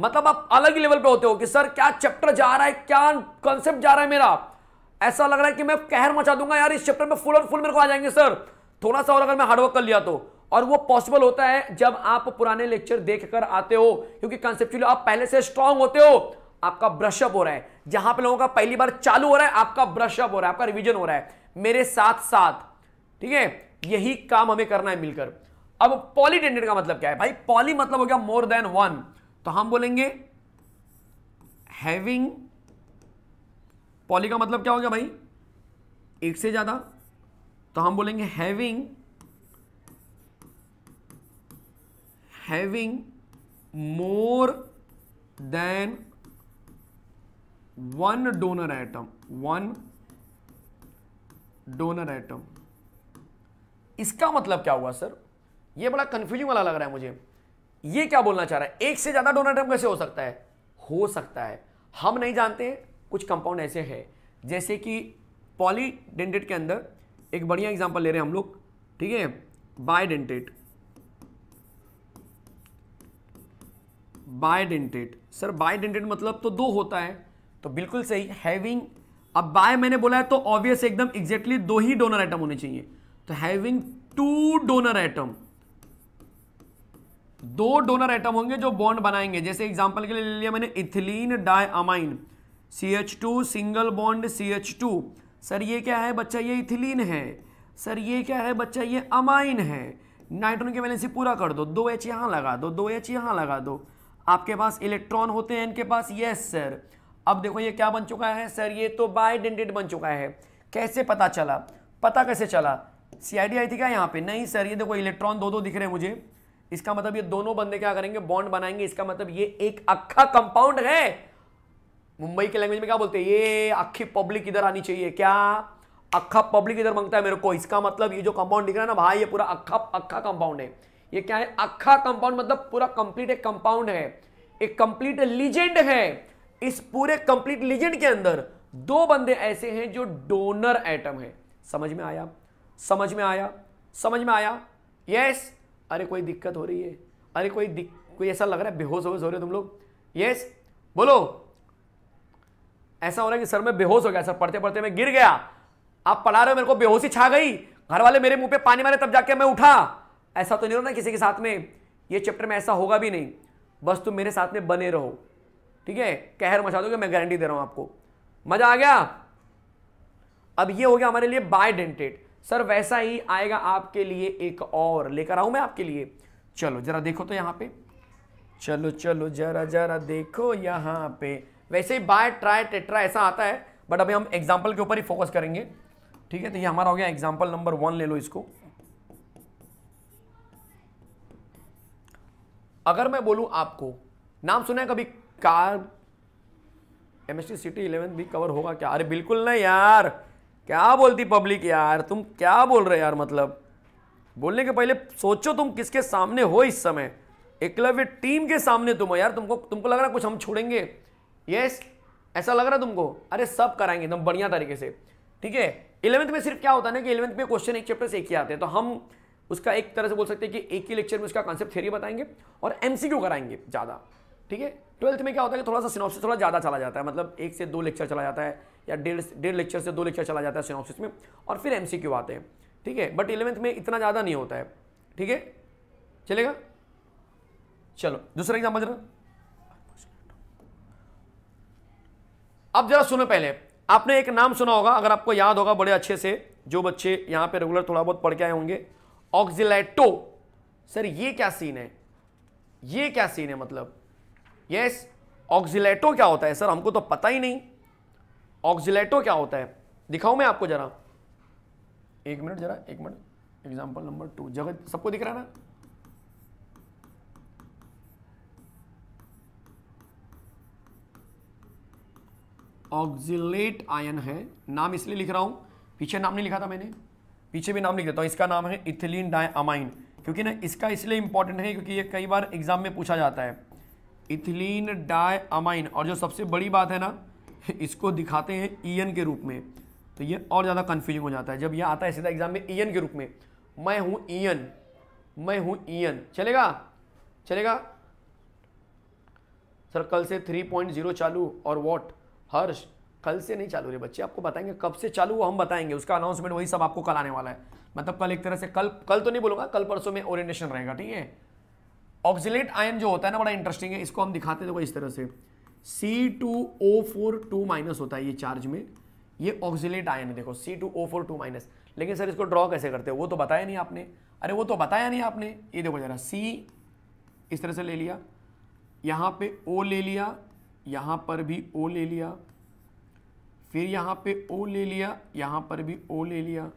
मतलब आप अलग ही लेवल पे होते हो कि सर क्या चैप्टर जा रहा है क्या कॉन्सेप्ट जा रहा है मेरा ऐसा लग रहा है कि मैं कहर मचा दूंगा यार इस चैप्टर में फुल और फुल मेरे को आ जाएंगे सर थोड़ा सा और अगर मैं हार्डवर्क कर लिया तो और वो पॉसिबल होता है जब आप पुराने लेक्चर देखकर आते हो क्योंकि कंसेप्चुअली आप पहले से स्ट्रांग होते हो आपका ब्रशअप हो रहा है जहां पे लोगों का पहली बार चालू हो रहा है आपका ब्रशअप हो रहा है आपका रिविजन हो रहा है मेरे साथ साथ ठीक है यही काम हमें करना है मिलकर अब पॉलीटेंडेड का मतलब क्या है भाई पॉली मतलब हो गया मोर देन वन तो हम बोलेंगे हैविंग पॉली का मतलब क्या हो गया भाई एक से ज्यादा तो हम बोलेंगे having having more than one donor atom one donor atom इसका मतलब क्या हुआ सर ये बड़ा कंफ्यूजिंग वाला लग रहा है मुझे ये क्या बोलना चाह रहा है एक से ज्यादा डोनर एटम कैसे हो सकता है हो सकता है हम नहीं जानते कुछ कंपाउंड ऐसे हैं जैसे कि पॉलीडेंटेट के अंदर एक बढ़िया एग्जांपल ले रहे हैं हम लोग ठीक है बायडेंटेट बायडेंटेट सर बायडेंटेट मतलब तो दो होता है तो बिल्कुल सही हैविंग अब बाय मैंने बोला है तो ऑब्वियस एकदम एग्जैक्टली दो ही डोनर आइटम होने चाहिए तो हैविंग टू डोनर आइटम दो डोनर आइटम होंगे जो बॉन्ड बनाएंगे जैसे एग्जांपल के लिए ले लिया मैंने ethylene diamine C H two single bond C H two sir ये क्या है बच्चा ये इथिलीन है सर ये क्या है बच्चा ये अमाइन है नाइट्रोन की वैलेंसी पूरा कर दो दो एच यहां लगा दो दो एच यहां लगा दो आपके पास इलेक्ट्रॉन होते हैं इनके पास यस सर अब देखो ये क्या बन चुका है सर ये तो बाय डेंडेड बन चुका है कैसे पता चला पता कैसे चला सी आई डी आई थी क्या यहाँ पे नहीं सर ये देखो इलेक्ट्रॉन दो दो दिख रहे हैं मुझे इसका मतलब ये दोनों बंदे क्या करेंगे बॉन्ड बनाएंगे इसका मतलब ये एक अक्खा कंपाउंड है मुंबई के लैंग्वेज में क्या बोलते हैं ये अक्खी पब्लिक इधर आनी चाहिए क्या अक्खा पब्लिक इधर मांगता है मेरे को इसका मतलब ये जो कंपाउंड दिख रहा है ना भाई ये पूरा अक्खा अक्खा कंपाउंड है ये क्या है अक्खा कंपाउंड मतलब पूरा कंप्लीट एक कंपाउंड है एक कंप्लीट लीजेंड है इस पूरे कंप्लीट लीजेंड के अंदर दो बंदे ऐसे हैं जो डोनर एटम है समझ में आया समझ में आया समझ में आया यस अरे कोई दिक्कत हो रही है अरे कोई दिक, कोई ऐसा लग रहा है बेहोश हो रहे हो तुम लोग यस बोलो ऐसा हो रहा है कि सर मैं बेहोश हो गया सर पढ़ते पढ़ते मैं गिर गया आप पढ़ा रहे हो मेरे को बेहोशी छा गई घर वाले मेरे मुंह पे पानी मारे तब जाके मैं उठा ऐसा तो नहीं हो ना किसी के साथ में ये चैप्टर में ऐसा होगा भी नहीं बस तुम मेरे साथ में बने रहो ठीक है कहर मचा दोगे मैं गारंटी दे रहा हूं आपको मजा आ गया अब ये हो गया हमारे लिए डेंटेड सर वैसा ही आएगा आपके लिए एक और लेकर आऊं मैं आपके लिए चलो जरा देखो तो यहां पे चलो चलो जरा जरा देखो यहां पे वैसे ही बाय ट्राई टेट्रा ऐसा आता है बट अभी हम एग्जाम्पल के ऊपर ही फोकस करेंगे ठीक है तो ये हमारा हो गया एग्जाम्पल नंबर वन ले लो इसको अगर मैं बोलूं आपको नाम सुना है कभी car M S city eleven भी कवर होगा क्या अरे बिल्कुल नहीं यार क्या बोलती पब्लिक यार तुम क्या बोल रहे यार मतलब बोलने के पहले सोचो तुम किसके सामने हो इस समय एकलव्य टीम के सामने तुम हो यार तुमको तुमको लग रहा कुछ हम छोड़ेंगे यस ऐसा लग रहा तुमको अरे सब कराएंगे एकदम बढ़िया तरीके से ठीक है इलेवंथ में सिर्फ क्या होता है ना कि इलेवंथ में क्वेश्चन एक चैप्टर से एक ही आते हैं तो हम उसका एक तरह से बोल सकते हैं कि एक ही लेक्चर में उसका कॉन्सेप्ट थेरी बताएंगे और एमसीक्यू कराएंगे ज़्यादा ठीक है ट्वेल्थ में क्या होता है कि थोड़ा सा सिनॉप्सिस थोड़ा ज़्यादा चला जाता है मतलब एक से दो लेक्चर चला जाता है या डेढ़ डेढ़ लेक्चर से दो लेक्चर चला जाता है सिनॉप्सिस में और फिर क्यू आते हैं ठीक है बट इलेवंथ में इतना ज़्यादा नहीं होता है ठीक है चलेगा चलो दूसरा एग्जाम्पल जरा अब जरा सुनो पहले आपने एक नाम सुना होगा अगर आपको याद होगा बड़े अच्छे से जो बच्चे यहाँ पे रेगुलर थोड़ा बहुत पढ़ के आए होंगे ऑक्जिलेटो सर ये क्या सीन है ये क्या सीन है मतलब यस ऑक्जिलेटो क्या होता है सर हमको तो पता ही नहीं ऑक्जिलेटो क्या होता है दिखाऊं मैं आपको जरा एक मिनट जरा एक मिनट एग्जाम्पल नंबर टू जगत सबको दिख रहा है ना ऑक्जिलेट आयन है नाम इसलिए लिख रहा हूं पीछे नाम नहीं लिखा था मैंने पीछे भी नाम लिख देता हूं इसका नाम है इथिलीन डाय क्योंकि ना इसका इसलिए इंपॉर्टेंट है क्योंकि ये कई बार एग्जाम में पूछा जाता है इथिलीन डाई अमाइन और जो सबसे बड़ी बात है ना इसको दिखाते हैं ईएन के रूप में तो ये और ज़्यादा कन्फ्यूजिंग हो जाता है जब ये आता है सीधा एग्जाम में ईएन के रूप में मैं हूँ ईएन मैं हूँ ईएन चलेगा चलेगा सर कल से 3.0 चालू और वॉट हर्ष कल से नहीं चालू रहे बच्चे आपको बताएंगे कब से चालू वो हम बताएंगे उसका अनाउंसमेंट वही सब आपको कल आने वाला है मतलब कल एक तरह से कल कल तो नहीं बोलूँगा कल परसों में ओरिएंटेशन रहेगा ठीक है ऑक्सीट आयन जो होता है ना बड़ा इंटरेस्टिंग है इसको हम दिखाते हैं देखो इस तरह से C two O four two minus होता है ये चार्ज में ये ऑक्सीट आयन है देखो C two O four two minus लेकिन सर इसको ड्रॉ कैसे करते हैं वो तो बताया नहीं आपने अरे वो तो बताया नहीं आपने ये देखो जरा सी इस तरह से ले लिया यहाँ पे ओ ले लिया यहाँ पर भी ओ ले लिया फिर यहाँ पे ओ ले लिया यहाँ पर भी ओ ले लिया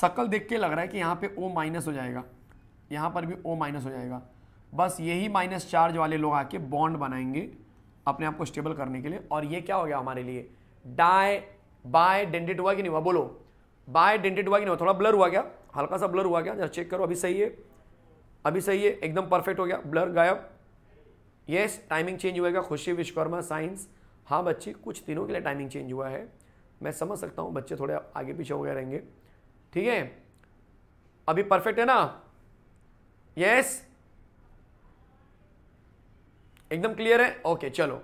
सकल देख के लग रहा है कि यहाँ पे ओ माइनस हो जाएगा यहाँ पर भी ओ माइनस हो जाएगा बस यही माइनस चार्ज वाले लोग आके बॉन्ड बनाएंगे अपने आप को स्टेबल करने के लिए और ये क्या हो गया हमारे लिए डाई बाय डेंटेड हुआ कि नहीं हुआ बोलो बाय डेंटेड हुआ कि नहीं हुआ थोड़ा ब्लर हुआ क्या हल्का सा ब्लर हुआ क्या जरा चेक करो अभी सही है अभी सही है एकदम परफेक्ट हो गया ब्लर गायब यस टाइमिंग चेंज हुआ खुशी विश्वकर्मा साइंस हाँ बच्चे कुछ दिनों के लिए टाइमिंग चेंज हुआ है मैं समझ सकता हूँ बच्चे थोड़े आगे पीछे हो गए रहेंगे ठीक है अभी परफेक्ट है ना यस एकदम क्लियर है ओके चलो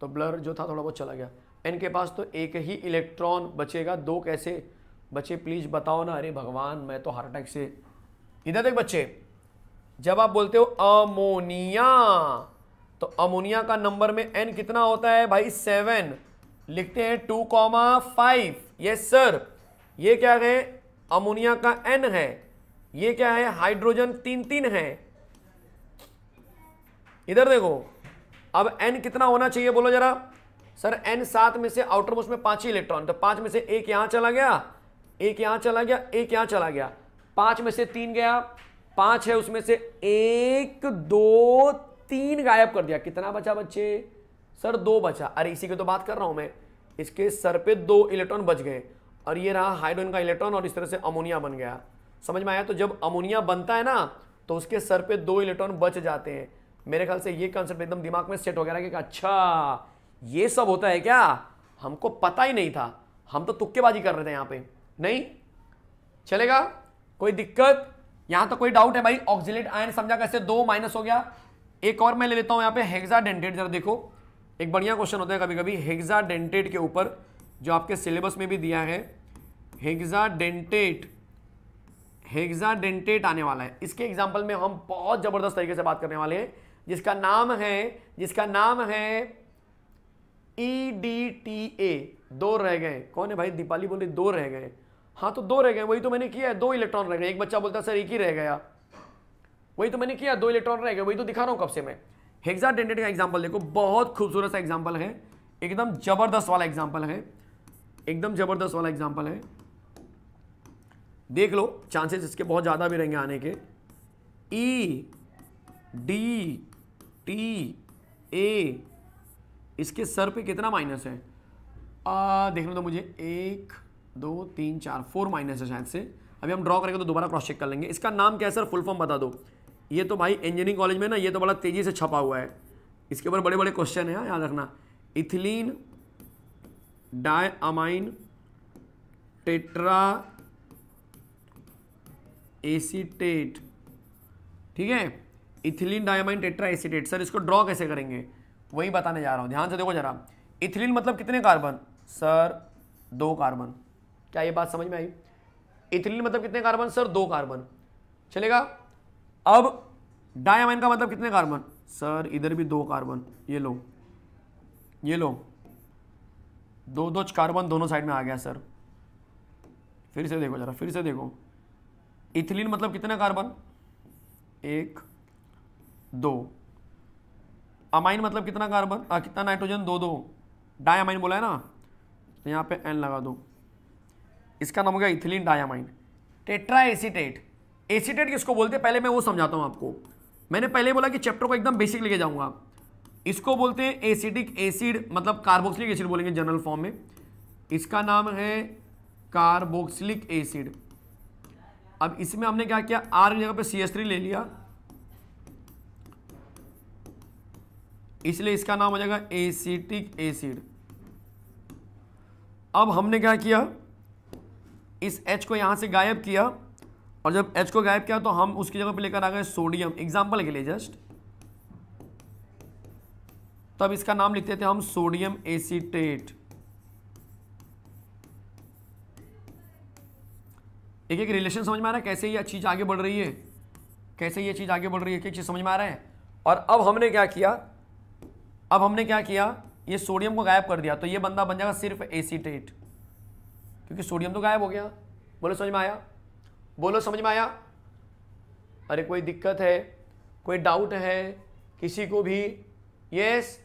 तो ब्लर जो था थोड़ा बहुत चला गया एन के पास तो एक ही इलेक्ट्रॉन बचेगा दो कैसे बच्चे प्लीज बताओ ना अरे भगवान मैं तो हार्ट अटैक से इधर देख बच्चे जब आप बोलते हो अमोनिया तो अमोनिया का नंबर में एन कितना होता है भाई सेवन लिखते हैं two comma five yes sir ये क्या है अमोनिया का एन है ये क्या है हाइड्रोजन तीन तीन है इधर देखो अब एन कितना होना चाहिए बोलो जरा सर एन सात में से आउटर मोस्ट में पांच ही इलेक्ट्रॉन तो पांच में से एक यहां चला गया एक यहां चला गया एक यहां चला गया पांच में से तीन गया पांच है उसमें से एक दो तीन गायब कर दिया कितना बचा बच्चे सर दो बचा अरे इसी की तो बात कर रहा हूं मैं इसके सर पे दो इलेक्ट्रॉन बच गए और ये रहा हाइड्रोजन का इलेक्ट्रॉन और इस तरह से अमोनिया बन गया समझ में आया तो जब अमोनिया बनता है ना तो उसके सर पे दो इलेक्ट्रॉन बच जाते हैं मेरे ख्याल से ये कॉन्सेप्ट एकदम दिमाग में सेट हो गया ना कि अच्छा ये सब होता है क्या हमको पता ही नहीं था हम तो तुक्केबाजी कर रहे थे यहाँ पे नहीं चलेगा कोई दिक्कत यहाँ तो कोई डाउट है भाई ऑक्सीलेट आयन समझा कैसे दो माइनस हो गया एक और मैं ले लेता हूँ यहाँ पे हेक्सा डेंटेड जरा देखो एक बढ़िया क्वेश्चन होता है कभी कभी हेक्सा डेंटेड के ऊपर जो आपके सिलेबस में भी दिया है हेक्सा डेंटेट हेक्साडेंटेट आने वाला है इसके एग्जाम्पल में हम बहुत ज़बरदस्त तरीके से बात करने वाले हैं जिसका नाम है जिसका नाम है ई डी टी ए दो रह गए कौन है भाई दीपाली बोले दो रह गए हाँ तो दो रह गए वही तो मैंने किया है दो इलेक्ट्रॉन रह गए एक बच्चा बोलता सर एक ही रह गया वही तो मैंने किया दो इलेक्ट्रॉन रह गए वही तो दिखा रहा हूँ कब से मैं हेक्सा का एग्जाम्पल देखो बहुत खूबसूरत सा एग्जाम्पल है एकदम जबरदस्त वाला एग्जाम्पल है एकदम जबरदस्त वाला एग्जाम्पल है देख लो चांसेस इसके बहुत ज़्यादा भी रहेंगे आने के ई डी टी ए इसके सर पे कितना माइनस है आ, देख लो तो मुझे एक दो तीन चार फोर माइनस है शायद से अभी हम ड्रॉ करेंगे तो दोबारा क्रॉस चेक कर लेंगे इसका नाम क्या है सर फुल फॉर्म बता दो ये तो भाई इंजीनियरिंग कॉलेज में ना ये तो बड़ा तेज़ी से छपा हुआ है इसके ऊपर बड़े बड़े क्वेश्चन हैं हाँ, याद रखना इथिलीन डायमाइन टेट्रा एसीटेट ठीक है ethylene diamine tetra acetate sir इसको ड्रॉ कैसे करेंगे वही बताने जा रहा हूँ ध्यान से देखो जरा इथिलीन मतलब कितने कार्बन सर दो कार्बन क्या ये बात समझ में आई इथिलीन मतलब कितने कार्बन सर दो कार्बन चलेगा अब डायमाइन का मतलब कितने कार्बन सर इधर भी दो कार्बन ये लो ये लो दो दो कार्बन दोनों साइड में आ गया सर फिर से देखो जरा फिर से देखो इथिलीन मतलब कितना कार्बन एक दो अमाइन मतलब कितना कार्बन आ, कितना नाइट्रोजन दो दो डायामाइन बोला है ना तो यहाँ पे एन लगा दो इसका नाम हो गया ethylene diamine tetra acetate acetate किसको बोलते हैं पहले मैं वो समझाता हूँ आपको मैंने पहले बोला कि चैप्टर को एकदम बेसिक लेके जाऊँगा इसको बोलते हैं एसिडिक एसिड मतलब कार्बोक्सिलिक एसिड बोलेंगे जनरल फॉर्म में इसका नाम है कार्बोक्सिलिक एसिड अब इसमें हमने क्या किया आर की जगह पे सी एस थ्री ले लिया इसलिए इसका नाम हो जाएगा एसिटिक एसिड अब हमने क्या किया इस एच को यहां से गायब किया और जब एच को गायब किया तो हम उसकी जगह पे लेकर आ गए सोडियम एग्जाम्पल के लिए जस्ट तब इसका नाम लिखते थे हम सोडियम एसीटेट एक एक रिलेशन समझ में आ रहा है कैसे ये चीज़ आगे बढ़ रही है कैसे ये चीज़ आगे बढ़ रही है एक एक चीज़ समझ में आ रहा है और अब हमने क्या किया अब हमने क्या किया ये सोडियम को गायब कर दिया तो ये बंदा बन जाएगा सिर्फ एसीटेट क्योंकि सोडियम तो गायब हो गया बोलो समझ में आया बोलो समझ में आया अरे कोई दिक्कत है कोई डाउट है किसी को भी यस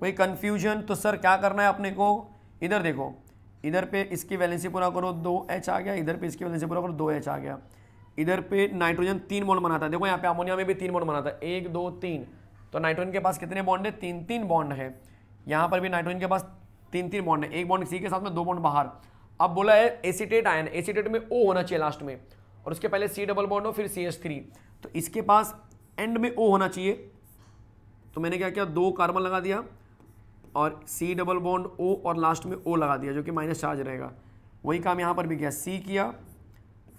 कोई कन्फ्यूजन तो सर क्या करना है अपने को इधर देखो इधर पे इसकी वैलेंसी पूरा करो दो एच आ गया इधर पे इसकी वैलेंसी पूरा करो दो एच आ गया इधर पे नाइट्रोजन तीन बॉन्ड बनाता है देखो यहाँ पे अमोनिया में भी तीन बॉन्ड बनाता है एक दो तीन तो नाइट्रोजन के पास कितने बॉन्ड है तीन तीन बॉन्ड है यहाँ पर भी नाइट्रोजन के पास तीन तीन बॉन्ड है एक बॉन्ड सी के साथ में दो बॉन्ड बाहर अब बोला है एसीटेट आयन एसीटेट में ओ होना चाहिए लास्ट में और उसके पहले सी डबल बॉन्ड हो फिर सी एस थ्री तो इसके पास एंड में ओ होना चाहिए तो मैंने क्या किया दो कार्बन लगा दिया और सी डबल बॉन्ड ओ और लास्ट में ओ लगा दिया जो कि माइनस चार्ज रहेगा वही काम यहाँ पर भी किया सी किया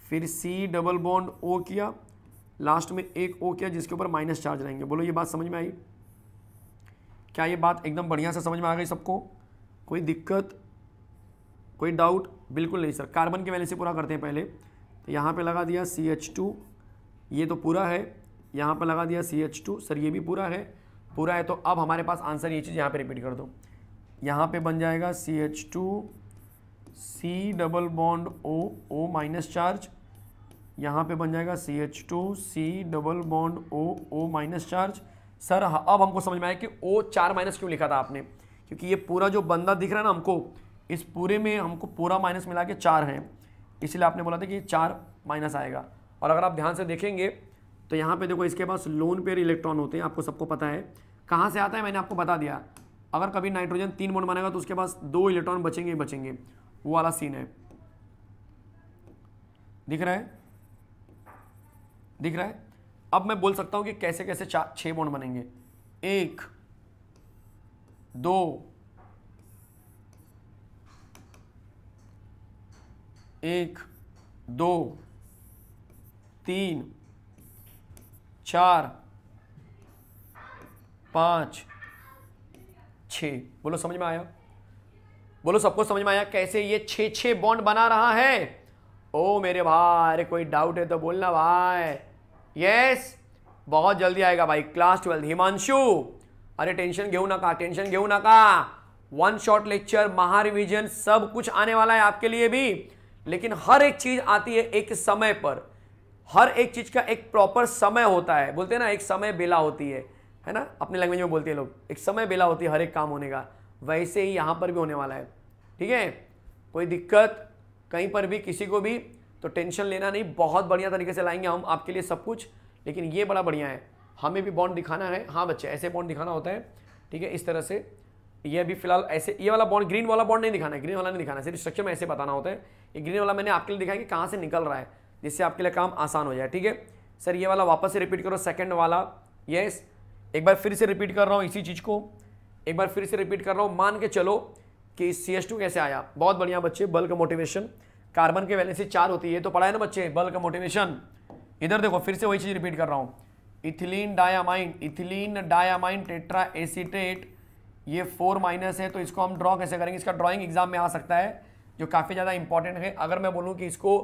फिर सी डबल बॉन्ड ओ किया लास्ट में एक ओ किया जिसके ऊपर माइनस चार्ज रहेंगे बोलो ये बात समझ में आई क्या ये बात एकदम बढ़िया से समझ में आ गई सबको कोई दिक्कत कोई डाउट बिल्कुल नहीं सर कार्बन के वैलेंसी से पूरा करते हैं पहले तो यहाँ पर लगा दिया सी एच टू ये तो पूरा है यहाँ पर लगा दिया सी एच टू सर ये भी पूरा है पूरा है तो अब हमारे पास आंसर ये चीज़ यहाँ पे रिपीट कर दो यहाँ पे बन जाएगा C H two C double bond O O minus charge यहाँ पे बन जाएगा C H two C double bond O O minus charge sir अब हमको समझ में आया कि ओ चार माइनस क्यों लिखा था आपने क्योंकि ये पूरा जो बंदा दिख रहा है ना हमको इस पूरे में हमको पूरा माइनस मिला के चार हैं इसलिए आपने बोला था कि चार माइनस आएगा और अगर आप ध्यान से देखेंगे तो यहाँ पे देखो इसके पास लोन पेयर इलेक्ट्रॉन होते हैं आपको सबको पता है कहाँ से आता है मैंने आपको बता दिया अगर कभी नाइट्रोजन तीन बोन बनाएगा तो उसके पास दो इलेक्ट्रॉन बचेंगे ही बचेंगे वो वाला सीन है दिख रहा है दिख रहा है अब मैं बोल सकता हूँ कि कैसे कैसे चार छः बोन बनेंगे एक दो एक दो तीन चार पाँच छ बोलो समझ में आया बोलो सबको समझ में आया कैसे ये छे छ बॉन्ड बना रहा है ओ मेरे भाई अरे कोई डाउट है तो बोलना भाई यस बहुत जल्दी आएगा भाई क्लास ट्वेल्थ हिमांशु अरे टेंशन घेऊ का टेंशन घेऊ का वन शॉट लेक्चर महा रिविजन सब कुछ आने वाला है आपके लिए भी लेकिन हर एक चीज आती है एक समय पर हर एक चीज का एक प्रॉपर समय होता है बोलते हैं ना एक समय बेला होती है है ना अपने लैंग्वेज में बोलते हैं लोग एक समय बेला होती है हर एक काम होने का वैसे ही यहाँ पर भी होने वाला है ठीक है कोई दिक्कत कहीं पर भी किसी को भी तो टेंशन लेना नहीं बहुत बढ़िया तरीके से लाएंगे हम आपके लिए सब कुछ लेकिन ये बड़ा बढ़िया है हमें भी बॉन्ड दिखाना है हाँ बच्चे ऐसे बॉन्ड दिखाना होता है ठीक है इस तरह से ये अभी फिलहाल ऐसे ये वाला बॉन्ड ग्रीन वाला बॉन्ड नहीं दिखाना है ग्रीन वाला नहीं दिखाना सिर्फ स्ट्रक्चर में ऐसे बताना होता है ये ग्रीन वाला मैंने आपके लिए दिखाया कि कहाँ से निकल रहा है जिससे आपके लिए काम आसान हो जाए ठीक है सर ये वाला वापस से रिपीट करो सेकेंड वाला येस एक बार फिर से रिपीट कर रहा हूँ इसी चीज़ को एक बार फिर से रिपीट कर रहा हूँ मान के चलो कि सी एस टू कैसे आया बहुत बढ़िया बच्चे बल का मोटिवेशन कार्बन के वैलेंसी चार होती है तो पढ़ा है ना बच्चे बल का मोटिवेशन इधर देखो फिर से वही चीज़ रिपीट कर रहा हूँ ethylene diamine ethylene diamine tetra acetate ये फोर माइनस है तो इसको हम ड्रॉ कैसे करेंगे इसका ड्रॉइंग एग्जाम में आ सकता है जो काफ़ी ज़्यादा इंपॉर्टेंट है अगर मैं बोलूँ कि इसको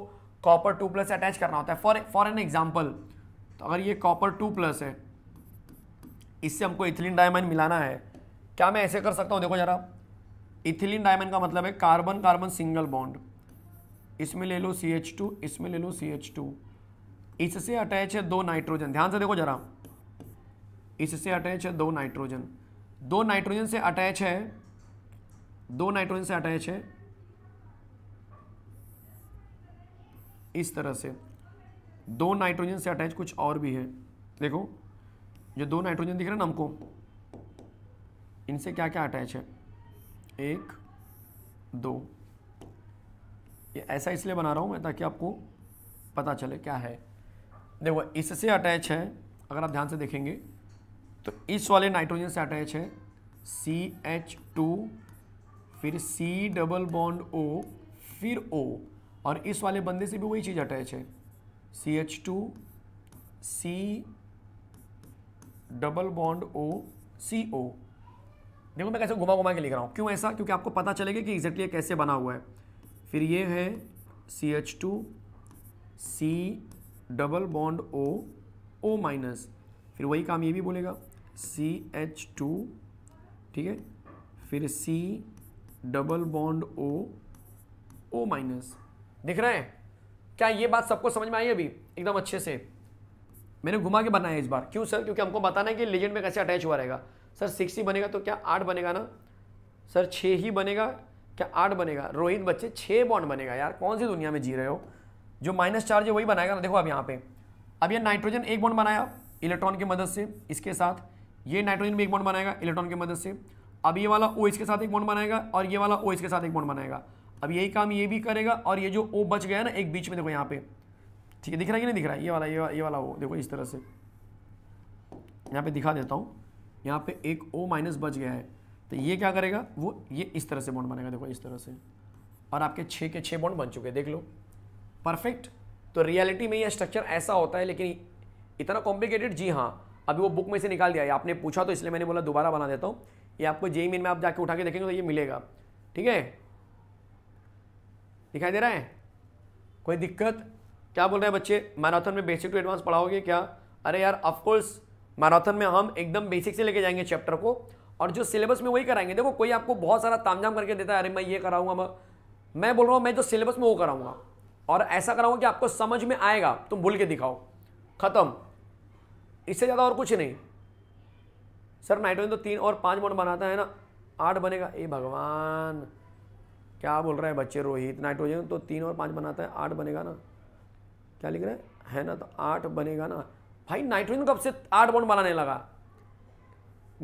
कॉपर टू प्लस अटैच करना होता है फॉर फॉर एन एग्जाम्पल तो अगर ये कॉपर टू प्लस है इससे हमको इथिलीन डायमंड मिलाना है क्या मैं ऐसे कर सकता हूँ देखो ज़रा इथिलीन डायमंड का मतलब है कार्बन कार्बन सिंगल बॉन्ड इसमें ले लो सी एच टू इसमें ले लो सी एच टू इससे अटैच है दो नाइट्रोजन ध्यान से देखो ज़रा इससे अटैच है दो नाइट्रोजन दो नाइट्रोजन से अटैच है दो नाइट्रोजन से अटैच है इस तरह से दो नाइट्रोजन से अटैच कुछ और भी है देखो जो दो नाइट्रोजन दिख रहे हैं ना हमको इनसे क्या क्या अटैच है एक दो ये ऐसा इसलिए बना रहा हूँ मैं ताकि आपको पता चले क्या है देखो इससे अटैच है अगर आप ध्यान से देखेंगे तो इस वाले नाइट्रोजन से अटैच है सी एच टू फिर सी डबल बॉन्ड ओ फिर ओ और इस वाले बंदे से भी वही चीज़ अटैच है C H two C double bond O C O देखो मैं कैसे घुमा घुमा के लिख रहा हूँ क्यों ऐसा क्योंकि आपको पता चलेगा कि एग्जैक्टली exactly कैसे बना हुआ है फिर ये है C H two C double bond O O minus फिर वही काम ये भी बोलेगा सी एच टू ठीक है फिर C double bond O O minus दिख रहे हैं क्या ये बात सबको समझ में आई अभी एकदम अच्छे से मैंने घुमा के बनाया इस बार क्यों सर क्योंकि हमको बताना है कि लेजेंड में कैसे अटैच हुआ रहेगा सर सिक्स ही बनेगा तो क्या आठ बनेगा ना सर छः ही बनेगा क्या आठ बनेगा रोहित बच्चे छः बॉन्ड बनेगा यार कौन सी दुनिया में जी रहे हो जो माइनस चार्ज है वही बनाएगा ना देखो अब यहाँ पे अब ये नाइट्रोजन एक बॉन्ड बनाया इलेक्ट्रॉन की मदद से इसके साथ ये नाइट्रोजन भी एक बॉन्ड बनाएगा इलेक्ट्रॉन की मदद से अब ये वाला ओ इसके साथ एक बॉन्ड बनाएगा और ये वाला ओ इसके साथ एक बॉन्ड बनाएगा अब यही काम ये भी करेगा और ये जो ओ बच गया ना एक बीच में देखो यहाँ पे ठीक है दिख रहा है कि नहीं दिख रहा है ये वाला ये वाला ये वाला वो देखो इस तरह से यहाँ पे दिखा देता हूँ यहाँ पे एक ओ माइनस बच गया है तो ये क्या करेगा वो ये इस तरह से बॉन्ड बनेगा देखो इस तरह से और आपके छः के छः बॉन्ड बन चुके हैं देख लो परफेक्ट तो रियलिटी में यह स्ट्रक्चर ऐसा होता है लेकिन इतना कॉम्प्लिकेटेड जी हाँ अभी वो बुक में से निकाल दिया है आपने पूछा तो इसलिए मैंने बोला दोबारा बना देता हूँ ये आपको जेई मेन में आप जाके उठा के देखेंगे तो ये मिलेगा ठीक है दिखाई दे रहा है कोई दिक्कत क्या बोल रहे हैं बच्चे मैराथन में बेसिक टू एडवांस पढ़ाओगे क्या अरे यार ऑफकोर्स मैराथन में हम एकदम बेसिक से लेके जाएंगे चैप्टर को और जो सिलेबस में वही कराएंगे देखो कोई आपको बहुत सारा तामझाम करके देता है अरे मैं ये कराऊंगा मैं मैं बोल रहा हूँ मैं जो सिलेबस में वो कराऊंगा और ऐसा कराऊंगा कि आपको समझ में आएगा तुम भूल के दिखाओ ख़त्म इससे ज़्यादा और कुछ नहीं सर नाइट्रोजन तो तीन और पाँच मोट बनाता है ना आठ बनेगा ए भगवान क्या बोल रहे हैं बच्चे रोहित नाइट्रोजन तो तीन और पाँच बनाता है आठ बनेगा ना क्या लिख रहे हैं है ना तो आठ बनेगा ना भाई नाइट्रोजन कब से आठ बॉन्ड बनाने लगा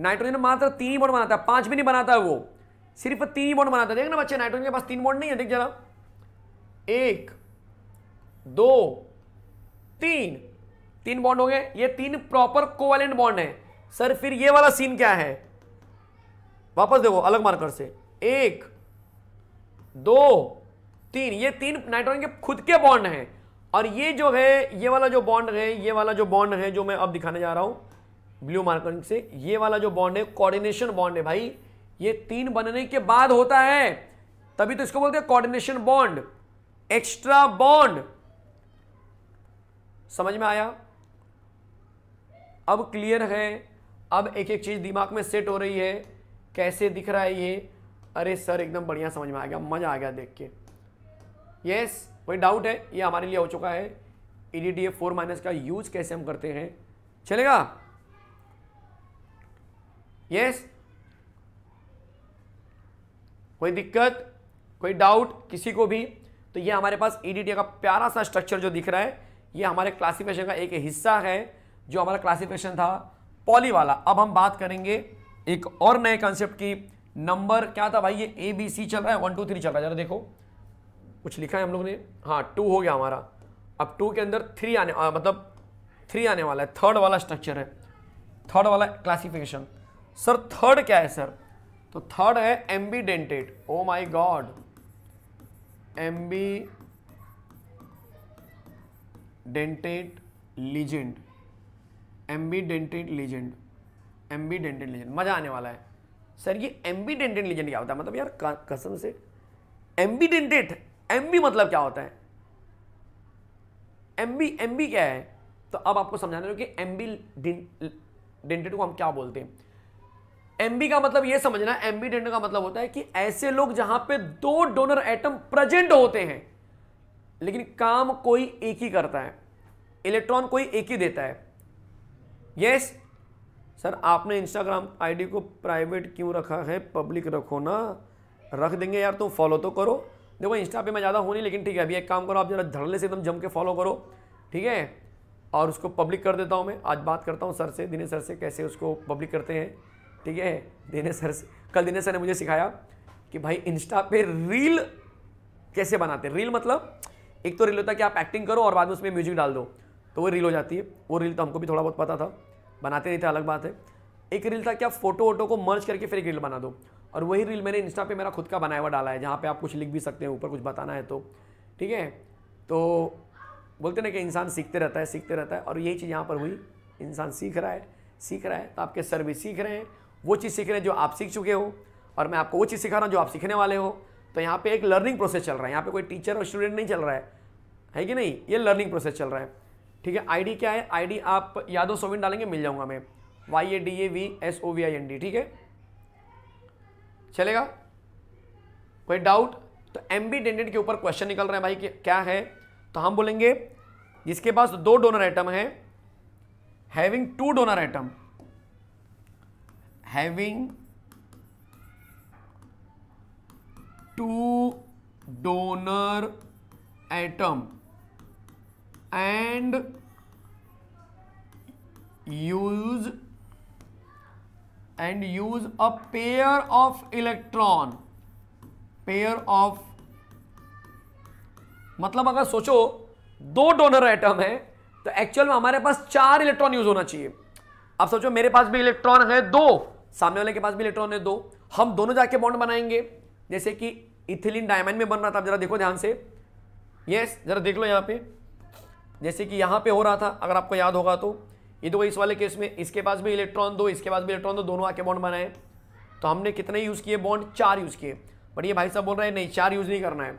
नाइट्रोजन मात्र तीन ही बॉन्ड बनाता है पांच भी नहीं बनाता है वो सिर्फ तीन ही बॉन्ड बनाता है देखना बच्चे नाइट्रोजन के पास तीन बॉन्ड नहीं है देख जरा एक दो तीन तीन बॉन्ड हो गए ये तीन प्रॉपर कोवेलेंट बॉन्ड है सर फिर ये वाला सीन क्या है वापस देखो अलग मार्कर से एक दो तीन ये तीन नाइट्रोजन के खुद के बॉन्ड हैं और ये जो है ये वाला जो बॉन्ड है ये वाला जो बॉन्ड है जो मैं अब दिखाने जा रहा हूं ब्लू मार्किंग से ये वाला जो बॉन्ड है कोऑर्डिनेशन बॉन्ड है भाई ये तीन बनने के बाद होता है तभी तो इसको बोलते हैं कोऑर्डिनेशन बॉन्ड एक्स्ट्रा बॉन्ड समझ में आया अब क्लियर है अब एक एक चीज़ दिमाग में सेट हो रही है कैसे दिख रहा है ये अरे सर एकदम बढ़िया समझ में आ गया मज़ा आ गया देख के यस कोई डाउट है ये हमारे लिए हो चुका है ई डी फोर माइनस का यूज कैसे हम करते हैं चलेगा यस कोई दिक्कत कोई डाउट किसी को भी तो ये हमारे पास ई का प्यारा सा स्ट्रक्चर जो दिख रहा है ये हमारे क्लासिफिकेशन का एक हिस्सा है जो हमारा क्लासिफिकेशन था पॉली वाला अब हम बात करेंगे एक और नए कॉन्सेप्ट की नंबर क्या था भाई ये ए बी सी चल रहा है वन टू थ्री चल रहा है जरा देखो कुछ लिखा है हम लोग ने हाँ टू हो गया हमारा अब टू के अंदर थ्री आने आ, मतलब थ्री आने वाला है थर्ड वाला स्ट्रक्चर है थर्ड वाला क्लासिफिकेशन सर थर्ड क्या है सर तो थर्ड है ambidentate O my god ambidentate ligand ambidentate ligand ambidentate ligand मज़ा आने वाला है सर ये एम्बी डेंटेड लीजेंड क्या होता है मतलब यार कसम से एम्बी डेंटेड एम मतलब क्या होता है एम बी एम बी क्या है तो अब आपको समझाने है कि एम बी डेंटेड को हम क्या बोलते हैं एम बी का मतलब यह समझना एम बी डेंटेड का मतलब होता है कि ऐसे लोग जहां पे दो डोनर एटम प्रेजेंट होते हैं लेकिन काम कोई एक ही करता है इलेक्ट्रॉन कोई एक ही देता है यस सर आपने इंस्टाग्राम आईडी को प्राइवेट क्यों रखा है पब्लिक रखो ना रख देंगे यार तुम फॉलो तो करो देखो इंस्टा पे मैं ज़्यादा हूँ नहीं लेकिन ठीक है अभी एक काम करो आप जरा धड़ल्ले से एकदम जम के फॉलो करो ठीक है और उसको पब्लिक कर देता हूँ मैं आज बात करता हूँ सर से दिनेश सर से कैसे उसको पब्लिक करते हैं ठीक है दिनेश सर से कल दिनेश सर ने मुझे सिखाया कि भाई इंस्टा पे रील कैसे बनाते हैं रील मतलब एक तो रील होता है कि आप एक्टिंग करो और बाद में उसमें म्यूजिक डाल दो तो वो रील हो जाती है वो रील तो हमको भी थोड़ा बहुत पता था बनाते नहीं थे अलग बात है एक रील था कि आप फोटो वोटो को मर्ज करके फिर एक रील बना दो और वही रील मैंने इंस्टा पे मेरा खुद का बनाया हुआ डाला है जहाँ पे आप कुछ लिख भी सकते हैं ऊपर कुछ बताना है तो ठीक है तो बोलते ना कि इंसान सीखते रहता है सीखते रहता है और यही चीज़ यहाँ पर हुई इंसान सीख रहा है सीख रहा है तो आपके सर भी सीख रहे हैं वो चीज़ सीख रहे हैं जो आप सीख चुके हो और मैं आपको वो चीज़ सिखा रहा हूँ जो आप सीखने वाले हो तो यहाँ पे एक लर्निंग प्रोसेस चल रहा है यहाँ पे कोई टीचर और स्टूडेंट नहीं चल रहा है है कि नहीं ये लर्निंग प्रोसेस चल रहा है ठीक है आईडी क्या है आईडी आप यादव सोविन डालेंगे मिल जाऊंगा मैं Y A D A V S O V I N D ठीक है चलेगा कोई डाउट तो बी डेंडेड के ऊपर क्वेश्चन निकल रहा है भाई क्या है तो हम बोलेंगे जिसके पास दो डोनर आइटम है having two donor atom having two donor atom and use and use a pair of electron pair of मतलब अगर सोचो दो डोनर आइटम है तो एक्चुअल में हमारे पास चार इलेक्ट्रॉन यूज होना चाहिए अब सोचो मेरे पास भी इलेक्ट्रॉन है दो सामने वाले के पास भी इलेक्ट्रॉन है दो हम दोनों जाके बॉन्ड बनाएंगे जैसे कि इथिलीन डायमंड में बन रहा था आप जरा देखो ध्यान से यस जरा देख लो यहां पे जैसे कि यहां पे हो रहा था अगर आपको याद होगा तो ये देखो तो इस वाले केस में इसके पास भी इलेक्ट्रॉन दो इसके पास भी इलेक्ट्रॉन दो दोनों आके बॉन्ड बनाए तो हमने कितने यूज़ किए बॉन्ड चार यूज़ किए बट ये भाई साहब बोल रहे हैं नहीं चार यूज़ नहीं करना है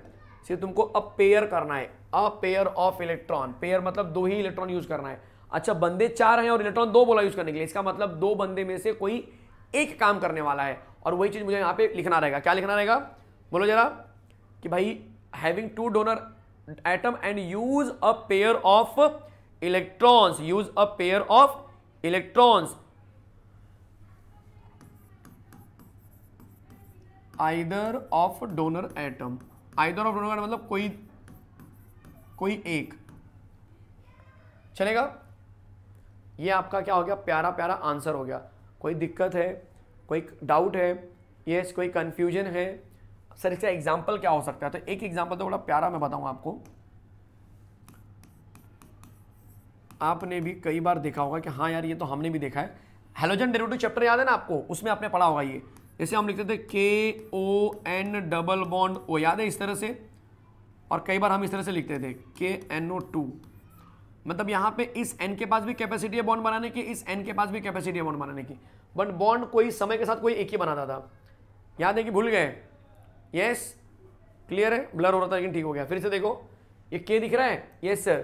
सिर्फ तुमको अब पेयर करना है a pair of electron pair मतलब दो ही इलेक्ट्रॉन यूज़ करना है अच्छा बंदे चार हैं और इलेक्ट्रॉन दो बोला यूज़ करने के लिए इसका मतलब दो बंदे में से कोई एक काम करने वाला है और वही चीज़ मुझे यहाँ पे लिखना रहेगा क्या लिखना रहेगा बोलो जरा कि भाई having two donor atom and use a pair of electrons use a pair of electrons either of donor atom either of donor मतलब कोई कोई एक चलेगा ये आपका क्या हो गया प्यारा प्यारा आंसर हो गया कोई दिक्कत है कोई डाउट है यस yes, कोई कंफ्यूजन है सर इसका एग्जाम्पल क्या हो सकता है तो एक एग्जाम्पल तो बड़ा प्यारा मैं बताऊँ आपको आपने भी कई बार देखा होगा कि हाँ यार ये तो हमने भी देखा है हेलोजन डेरिवेटिव चैप्टर याद है ना आपको उसमें आपने पढ़ा होगा ये जैसे हम लिखते थे के O N double bond O याद है इस तरह से और कई बार हम इस तरह से लिखते थे के एन ओ टू मतलब यहाँ पे इस एन के पास भी कैपेसिटी है बॉन्ड बनाने की इस एन के पास भी कैपेसिटी है बॉन्ड बनाने की बट बॉन्ड कोई समय के साथ कोई एक ही बनाता था याद है कि भूल गए यस क्लियर है ब्लर हो रहा था लेकिन ठीक हो गया फिर से देखो ये के दिख रहा है यस सर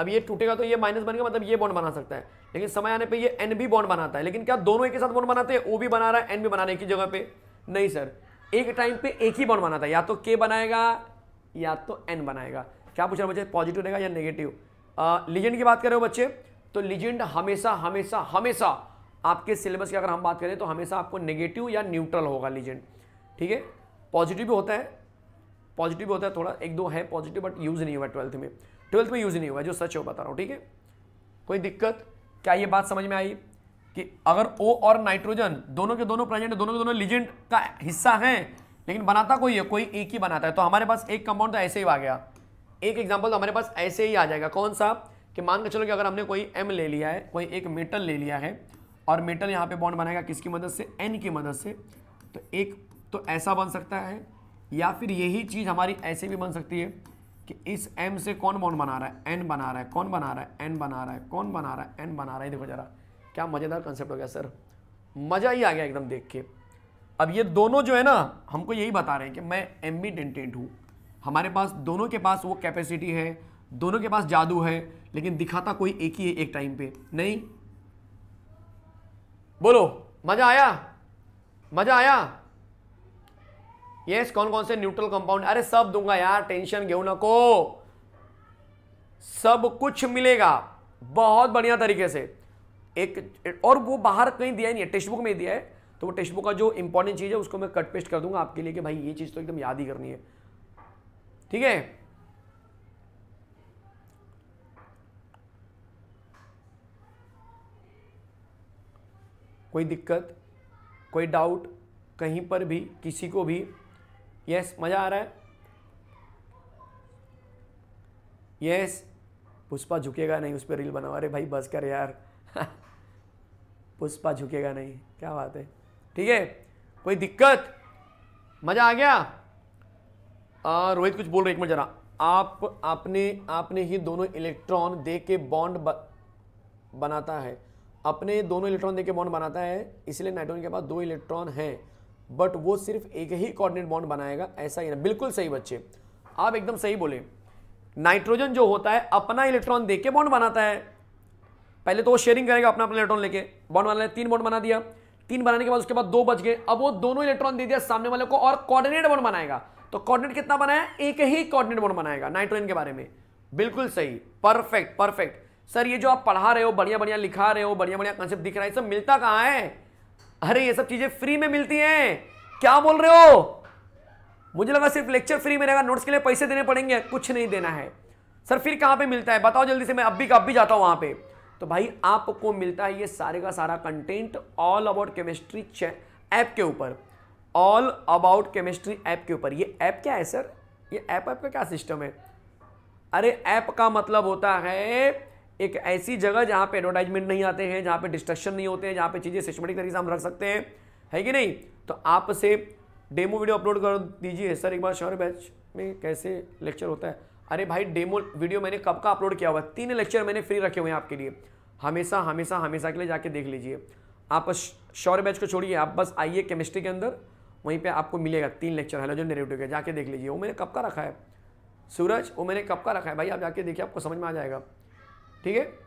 अब ये टूटेगा तो ये माइनस बनेगा मतलब ये बॉन्ड बना सकता है लेकिन समय आने पे ये एन भी बॉन्ड बनाता है लेकिन क्या दोनों एक साथ बॉन्ड बनाते हैं ओ भी बना रहा है एन भी बनाने की जगह पे नहीं सर एक टाइम पे एक ही बॉन्ड बनाता है या तो के बनाएगा या तो एन बनाएगा क्या पूछ रहे बच्चे पॉजिटिव रहेगा या नेगेटिव लीजेंड की बात कर रहे हो बच्चे तो लीजेंड हमेशा हमेशा हमेशा आपके सिलेबस की अगर हम बात करें तो हमेशा आपको नेगेटिव या न्यूट्रल होगा लीजेंड ठीक है पॉजिटिव भी होता है पॉजिटिव होता है थोड़ा एक दो है पॉजिटिव बट यूज़ नहीं हुआ ट्वेल्थ में ट्वेल्थ में यूज नहीं हुआ जो सच हो बता रहा हूँ ठीक है कोई दिक्कत क्या ये बात समझ में आई कि अगर ओ और नाइट्रोजन दोनों के दोनों प्रेजेंट दोनों के दोनों लिजेंड का हिस्सा हैं लेकिन बनाता कोई है कोई एक ही बनाता है तो हमारे पास एक कंपाउंड तो ऐसे ही आ गया एक एग्जाम्पल तो हमारे पास ऐसे ही आ जाएगा कौन सा कि मान के चलो कि अगर हमने कोई एम ले लिया है कोई एक मेटल ले लिया है और मेटल यहाँ पे बॉन्ड बनाएगा किसकी मदद से एन की मदद से तो एक तो ऐसा बन सकता है या फिर यही चीज़ हमारी ऐसे भी बन सकती है कि इस m से कौन बॉन्ड बना रहा है n बना रहा है कौन बना रहा है n बना रहा है कौन बना रहा है n बना रहा है देखो जरा क्या मज़ेदार कंसेप्ट हो गया सर मज़ा ही आ गया एकदम देख के अब ये दोनों जो है ना हमको यही बता रहे हैं कि मैं एम्बी डेंटेंट हूँ हमारे पास दोनों के पास वो कैपेसिटी है दोनों के पास जादू है लेकिन दिखाता कोई एक ही है एक टाइम पे नहीं बोलो मज़ा आया मज़ा आया यस कौन कौन से न्यूट्रल कंपाउंड अरे सब दूंगा यार टेंशन ना नको सब कुछ मिलेगा बहुत बढ़िया तरीके से एक और वो बाहर कहीं दिया नहीं है टेक्स्ट बुक में दिया है तो वो टेक्स्ट बुक का जो इंपॉर्टेंट चीज़ है उसको मैं कट पेस्ट कर दूंगा आपके लिए कि भाई ये चीज़ तो एकदम याद ही करनी है ठीक है कोई दिक्कत कोई डाउट कहीं पर भी किसी को भी यस मज़ा आ रहा है यस पुष्पा झुकेगा नहीं उस पर रील बनावा अरे भाई बस कर यार पुष्पा झुकेगा नहीं क्या बात है ठीक है कोई दिक्कत मज़ा आ गया रोहित कुछ बोल रहे एक मिनट जरा आप आपने आपने ही दोनों इलेक्ट्रॉन दे के बॉन्ड बनाता है अपने दोनों इलेक्ट्रॉन दे के बॉन्ड बनाता है इसलिए नाइट्रोजन के पास दो इलेक्ट्रॉन हैं बट वो सिर्फ एक ही कॉर्डिनेट बॉन्ड बनाएगा ऐसा ही ना बिल्कुल सही बच्चे आप एकदम सही बोले नाइट्रोजन जो होता है अपना इलेक्ट्रॉन दे के बॉन्ड बनाता है पहले तो वो शेयरिंग करेगा अपना अपना इलेक्ट्रॉन लेके बॉन्ड बना तीन बॉन्ड बना दिया तीन बनाने के बाद उसके बाद दो बच गए अब वो दोनों इलेक्ट्रॉन दे दिया सामने वाले को और कोऑर्डिनेट बॉन्ड बनाएगा तो कोऑर्डिनेट कितना बनाया एक ही कोऑर्डिनेट बॉन्ड बनाएगा नाइट्रोजन के बारे में बिल्कुल सही परफेक्ट परफेक्ट सर ये जो आप पढ़ा रहे हो बढ़िया बढ़िया लिखा रहे हो बढ़िया बढ़िया कॉन्सेप्ट दिख रहा है सब मिलता कहाँ है अरे ये सब चीजें फ्री में मिलती हैं क्या बोल रहे हो मुझे लगा सिर्फ लेक्चर फ्री में रहेगा नोट्स के लिए पैसे देने पड़ेंगे कुछ नहीं देना है सर फिर कहाँ पे मिलता है बताओ जल्दी से मैं अभी का अभी जाता हूँ वहाँ पे तो भाई आपको मिलता है ये सारे का सारा content all about chemistry app के ऊपर ऑल अबाउट केमिस्ट्री ऐप के ऊपर ये ऐप क्या है सर ये ऐप ऐप का क्या सिस्टम है अरे ऐप का मतलब होता है एक ऐसी जगह जहाँ पे एडवर्टाइजमेंट नहीं आते हैं जहाँ पे डिस्ट्रक्शन नहीं होते हैं जहाँ पे चीज़ें सिस्टमेटिक तरीके से हम रख सकते हैं है कि नहीं तो आप से डेमो वीडियो अपलोड कर दीजिए सर एक बार शहर बैच में कैसे लेक्चर होता है अरे भाई डेमो वीडियो मैंने कब का अपलोड किया हुआ है तीन लेक्चर मैंने फ्री रखे हुए हैं आपके लिए हमेशा हमेशा हमेशा के लिए जाके देख लीजिए आप शौर्य बैच को छोड़िए आप बस आइए केमिस्ट्री के अंदर वहीं पे आपको मिलेगा तीन लेक्चर हेलोजन नेरेटिव के जाके देख लीजिए वो मैंने कब का रखा है सूरज वो मैंने कब का रखा है भाई आप जाके देखिए आपको समझ में आ जाएगा ठीक है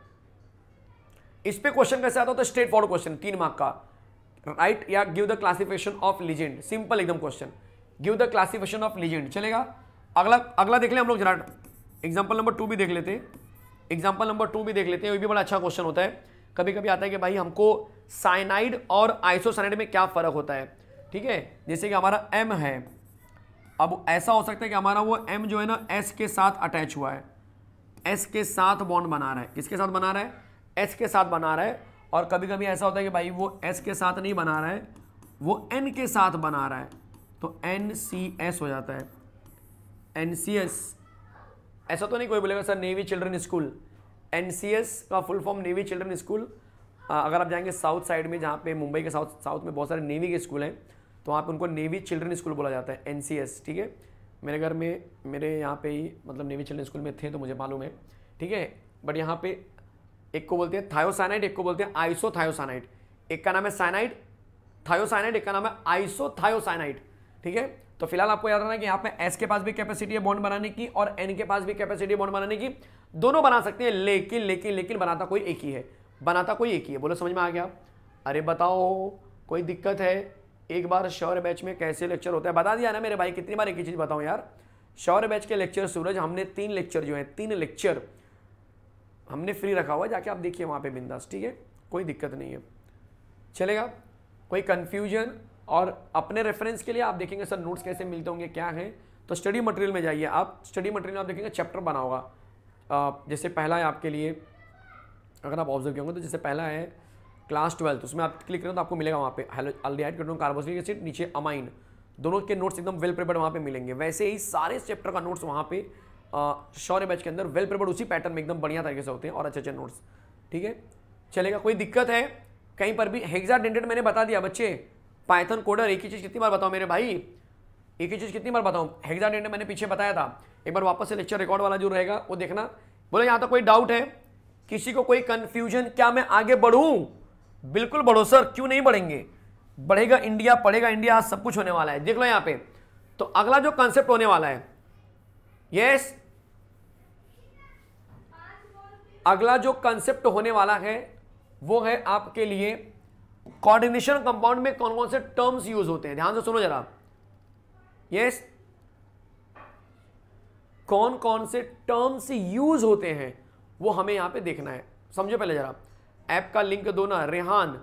इस पे क्वेश्चन कैसे आता है स्ट्रेट फॉरवर्ड क्वेश्चन तीन मार्क का राइट right, या give the classification of ligand simple एकदम question give the classification of ligand चलेगा अगला अगला देख लें हम लोग जरा एग्जाम्पल नंबर टू भी देख लेते हैं एग्जाम्पल नंबर टू भी देख लेते हैं ये भी बड़ा अच्छा क्वेश्चन होता है कभी कभी आता है कि भाई हमको साइनाइड और आइसोसाइनाइड में क्या फ़र्क होता है ठीक है जैसे कि हमारा एम है अब ऐसा हो सकता है कि हमारा वो एम जो है ना एस के साथ अटैच हुआ है एस के साथ बॉन्ड बना रहा है किसके साथ बना रहा है एस के साथ बना रहा है और कभी कभी ऐसा होता है कि भाई वो एस के साथ नहीं बना रहा है वो एन के साथ बना रहा है तो एन सी एस हो जाता है एन सी एस ऐसा तो नहीं कोई बोलेगा sir navy children school N C S का full form navy children school अगर आप जाएंगे साउथ साइड में जहाँ पे मुंबई के साउथ साउथ में बहुत सारे नेवी के स्कूल हैं तो वहाँ पे उनको नेवी चिल्ड्रन स्कूल बोला जाता है एन सी एस ठीक है मेरे घर में मेरे यहाँ पे ही मतलब नेवी चिल्ड्रेन स्कूल में थे तो मुझे मालूम है ठीक है बट यहाँ पे एक को बोलते हैं थायोसाइनाइड एक को बोलते हैं आइसो थायोसाइनाइट एक का नाम है साइनाइड थायोसाइनाइड एक का नाम है आइसो थायोसाइनाइट ठीक है तो फिलहाल आपको याद रखना कि यहाँ पे एस के पास भी कैपेसिटी है बॉन्ड बनाने की और एन के पास भी कैपेसिटी बॉन्ड बनाने की दोनों बना सकते हैं लेकिन लेकिन लेकिन बनाता कोई एक ही है बनाता कोई एक ही है बोलो समझ में आ गया अरे बताओ कोई दिक्कत है एक बार शौर्य बैच में कैसे लेक्चर होता है बता दिया ना मेरे भाई कितनी बार एक ही चीज़ बताऊँ यार शौर्य बैच के लेक्चर सूरज हमने तीन लेक्चर जो है तीन लेक्चर हमने फ्री रखा हुआ है जाके आप देखिए वहाँ पे बिंदास ठीक है कोई दिक्कत नहीं है चलेगा कोई कन्फ्यूजन और अपने रेफरेंस के लिए आप देखेंगे सर नोट्स कैसे मिलते होंगे क्या है तो स्टडी मटेरियल में जाइए आप स्टडी मटेरियल आप देखेंगे चैप्टर बना होगा जैसे पहला है आपके लिए अगर आप ऑब्जर्व किए होंगे तो जैसे पहला है क्लास ट्वेल्थ उसमें आप क्लिक करें तो आपको मिलेगा वहाँ पे अल्डिहाइड केटोन कार्बोसिलिक एसिड नीचे अमाइन दोनों के नोट्स एकदम वेल प्रिपेयर्ड वहाँ पे मिलेंगे वैसे ही सारे चैप्टर का नोट्स वहाँ पे शौर्य बैच के अंदर वेल प्रिपेयर्ड उसी पैटर्न में एकदम बढ़िया तरीके से होते हैं और अच्छे अच्छे नोट्स ठीक है चलेगा कोई दिक्कत है कहीं पर भी हेक्सा डेंडेड मैंने बता दिया बच्चे पाइथन कोडर एक ही चीज़ कितनी बार बताऊँ मेरे भाई एक ही चीज़ कितनी बार बताऊँ हेक्सा डेंडेड मैंने पीछे बताया था एक बार वापस से लेक्चर रिकॉर्ड वाला जो रहेगा वो देखना बोले यहाँ तो कोई डाउट है किसी को कोई कन्फ्यूजन क्या मैं आगे बढ़ूँ बिल्कुल बढ़ो सर क्यों नहीं बढ़ेंगे बढ़ेगा इंडिया पढ़ेगा इंडिया सब कुछ होने वाला है देख लो यहां पे तो अगला जो कंसेप्ट होने वाला है यस अगला जो कंसेप्ट होने वाला है वो है आपके लिए कोऑर्डिनेशन कंपाउंड में कौन कौन से टर्म्स यूज होते हैं ध्यान से सुनो जरा यस कौन कौन से टर्म्स यूज होते हैं वो हमें यहां पे देखना है समझो पहले जरा ऐप का लिंक दो ना रेहान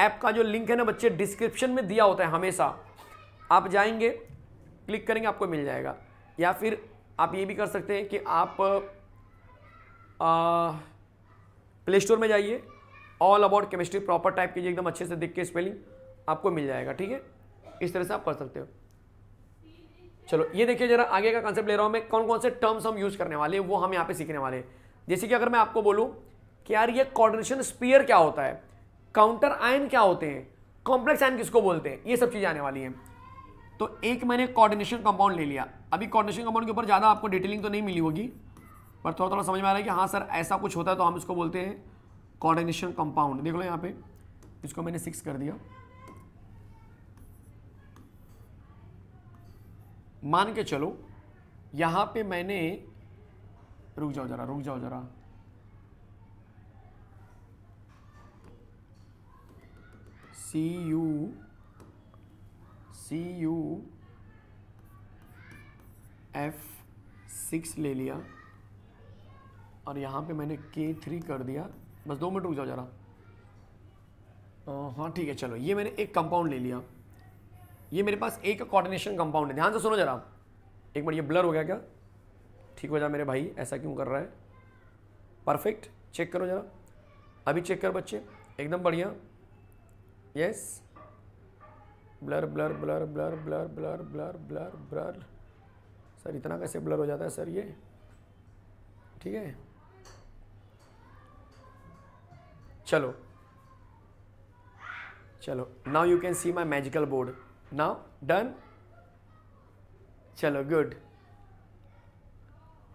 ऐप का जो लिंक है ना बच्चे डिस्क्रिप्शन में दिया होता है हमेशा आप जाएंगे क्लिक करेंगे आपको मिल जाएगा या फिर आप ये भी कर सकते हैं कि आप प्ले स्टोर में जाइए all about chemistry proper type कीजिए एकदम अच्छे से दिख के स्पेलिंग आपको मिल जाएगा ठीक है इस तरह से आप कर सकते हो चलो ये देखिए जरा आगे का कॉन्सेप्ट ले रहा हूँ मैं कौन कौन से टर्म्स हम यूज़ करने वाले हैं वो हम यहाँ पे सीखने वाले हैं जैसे कि अगर मैं आपको बोलूँ कि यार ये कोऑर्डिनेशन स्पीयर क्या होता है काउंटर आयन क्या होते हैं कॉम्प्लेक्स आयन किसको बोलते हैं ये सब चीज़ें आने वाली हैं तो एक मैंने कोऑर्डिनेशन कंपाउंड ले लिया अभी कोऑर्डिनेशन कंपाउंड के ऊपर ज़्यादा आपको डिटेलिंग तो नहीं मिली होगी पर थोड़ा थोड़ा समझ में आ रहा है कि हाँ सर ऐसा कुछ होता है तो हम इसको बोलते हैं कॉर्डिनेशन कंपाउंड देख लो यहाँ पे इसको मैंने सिक्स कर दिया मान के चलो यहाँ पे मैंने रुक जाओ जरा रुक जाओ जरा C U C U F six ले लिया और यहाँ पे मैंने के थ्री कर दिया बस दो मिनट रुक जाओ जरा हाँ ठीक है चलो ये मैंने एक कंपाउंड ले लिया ये मेरे पास एक कोऑर्डिनेशन कंपाउंड है ध्यान से सुनो जरा एक मिनट ये ब्लर हो गया क्या ठीक हो जा मेरे भाई ऐसा क्यों कर रहा है परफेक्ट चेक करो जरा अभी चेक करो बच्चे एकदम बढ़िया yes blur blur blur blur blur blur blur blur blur sir इतना कैसे ब्लर हो जाता है सर ये ठीक है चलो चलो now you can see my magical board now done चलो गुड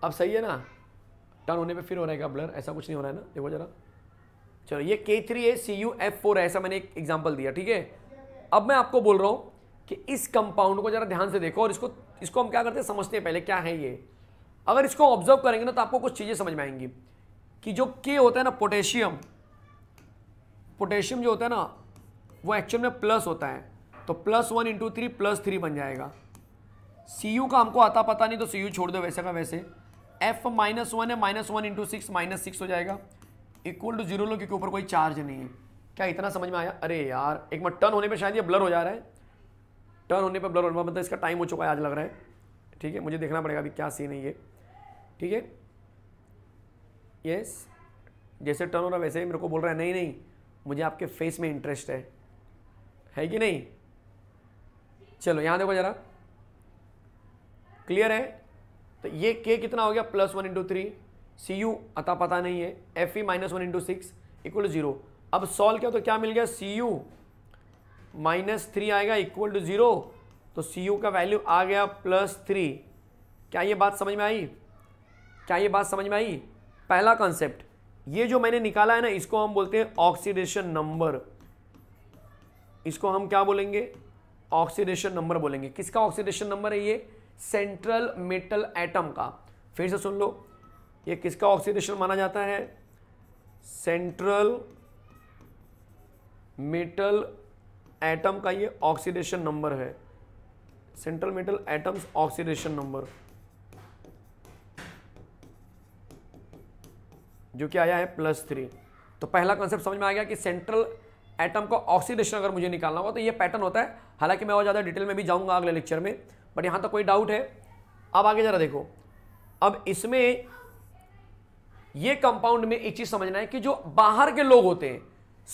अब सही है ना टर्न होने पे फिर हो रहेगा ब्लर ऐसा कुछ नहीं हो रहा है ना देखो जरा चलो ये के थ्री है सी यू एफ फोर ऐसा मैंने एक एग्जाम्पल दिया ठीक है अब मैं आपको बोल रहा हूँ कि इस कंपाउंड को जरा ध्यान से देखो और इसको इसको हम क्या करते हैं समझते हैं पहले क्या है ये अगर इसको ऑब्जर्व करेंगे ना तो आपको कुछ चीज़ें समझ में आएंगी कि जो के होता है ना पोटेशियम पोटेशियम जो होता है ना वो एक्चुअल में प्लस होता है तो plus one into three plus three बन जाएगा सी यू का हमको आता पता नहीं तो सी यू छोड़ दो वैसे का वैसे एफ माइनस वन है minus one into six minus six हो जाएगा इक्वल टू जीरो लो क्योंकि ऊपर कोई चार्ज नहीं है क्या इतना समझ में आया अरे यार एक बार टर्न होने पर शायद ये ब्लर हो जा रहा है टर्न होने पर ब्लर होने मतलब इसका टाइम हो चुका है आज लग रहा है ठीक है मुझे देखना पड़ेगा अभी क्या सीन है ये ठीक है यस जैसे टर्न हो रहा वैसे ही मेरे को बोल रहा है नहीं नहीं मुझे आपके फेस में इंटरेस्ट है है कि नहीं चलो यहाँ देखो ज़रा क्लियर है तो ये के कितना हो गया plus one into three C U अता पता नहीं है F E minus one into six equal to zero अब सॉल्व किया तो क्या मिल गया सी यू माइनस थ्री आएगा इक्वल टू जीरो तो सी यू का वैल्यू आ गया प्लस थ्री क्या ये बात समझ में आई क्या ये बात समझ में आई पहला कॉन्सेप्ट ये जो मैंने निकाला है ना इसको हम बोलते हैं ऑक्सीडेशन नंबर इसको हम क्या बोलेंगे ऑक्सीडेशन नंबर बोलेंगे किसका ऑक्सीडेशन नंबर है ये सेंट्रल मेटल एटम का फिर से सुन लो ये किसका ऑक्सीडेशन माना जाता है सेंट्रल मेटल एटम का ये ऑक्सीडेशन नंबर है central metal atoms oxidation number जो कि आया है प्लस थ्री तो पहला कॉन्सेप्ट समझ में आ गया कि सेंट्रल एटम का ऑक्सीडेशन अगर मुझे निकालना होगा तो ये पैटर्न होता है हालांकि मैं और ज़्यादा डिटेल में भी जाऊंगा अगले लेक्चर में बट यहाँ तक तो कोई डाउट है अब आगे ज़रा देखो अब इसमें ये कंपाउंड में एक चीज समझना है कि जो बाहर के लोग होते हैं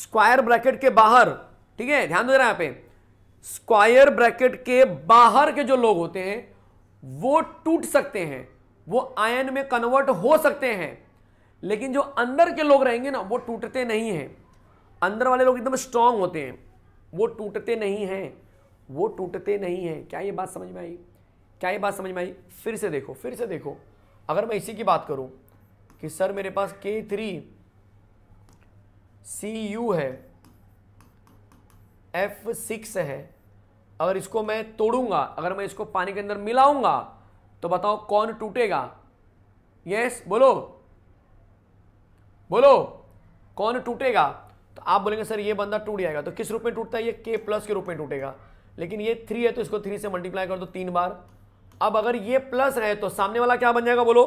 स्क्वायर ब्रैकेट के बाहर ठीक है ध्यान दे रहे हैं यहाँ पे स्क्वायर ब्रैकेट के बाहर के जो लोग होते हैं वो टूट सकते हैं वो आयन में कन्वर्ट हो सकते हैं लेकिन जो अंदर के लोग रहेंगे ना वो टूटते नहीं हैं अंदर वाले लोग एकदम स्ट्रांग होते हैं वो टूटते नहीं हैं वो टूटते नहीं हैं क्या ये बात समझ में आई क्या ये बात समझ में आई फिर से देखो फिर से देखो अगर मैं इसी की बात करूँ कि सर मेरे पास के थ्री सी यू है एफ सिक्स है अगर इसको मैं तोड़ूंगा अगर मैं इसको पानी के अंदर मिलाऊंगा तो बताओ कौन टूटेगा यस बोलो बोलो कौन टूटेगा तो आप बोलेंगे सर ये बंदा टूट जाएगा तो किस रूप में टूटता है ये के प्लस के रूप में टूटेगा लेकिन ये थ्री है तो इसको थ्री से मल्टीप्लाई कर दो तीन बार अब अगर ये प्लस है तो सामने वाला क्या बन जाएगा बोलो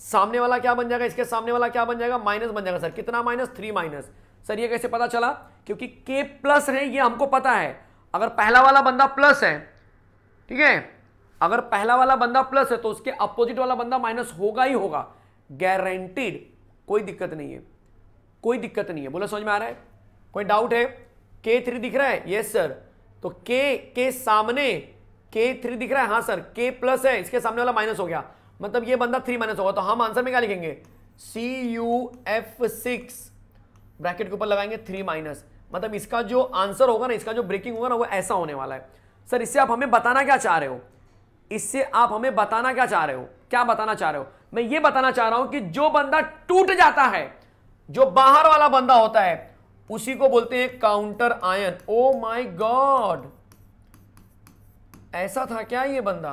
सामने वाला क्या बन जाएगा इसके सामने वाला क्या बन जाएगा माइनस बन जाएगा सर कितना माइनस थ्री माइनस सर ये कैसे पता चला क्योंकि के प्लस है ये हमको पता है अगर पहला वाला बंदा प्लस है ठीक है अगर पहला वाला बंदा प्लस है तो उसके अपोजिट वाला बंदा माइनस होगा ही होगा गारंटीड कोई दिक्कत नहीं है कोई दिक्कत नहीं है बोला समझ में आ रहा है कोई डाउट है के थ्री दिख रहा है यस सर तो के के सामने के थ्री दिख रहा है हाँ सर के प्लस है इसके सामने वाला माइनस हो गया मतलब ये बंदा थ्री माइनस होगा तो हम आंसर में क्या लिखेंगे C U F six bracket के ऊपर लगाएंगे थ्री माइनस मतलब इसका जो आंसर होगा ना इसका जो ब्रेकिंग होगा ना वो ऐसा होने वाला है सर इससे आप हमें बताना क्या चाह रहे हो इससे आप हमें बताना क्या चाह रहे हो क्या बताना चाह रहे हो मैं ये बताना चाह रहा हूं कि जो बंदा टूट जाता है जो बाहर वाला बंदा होता है उसी को बोलते हैं counter ion O my god ऐसा था क्या ये बंदा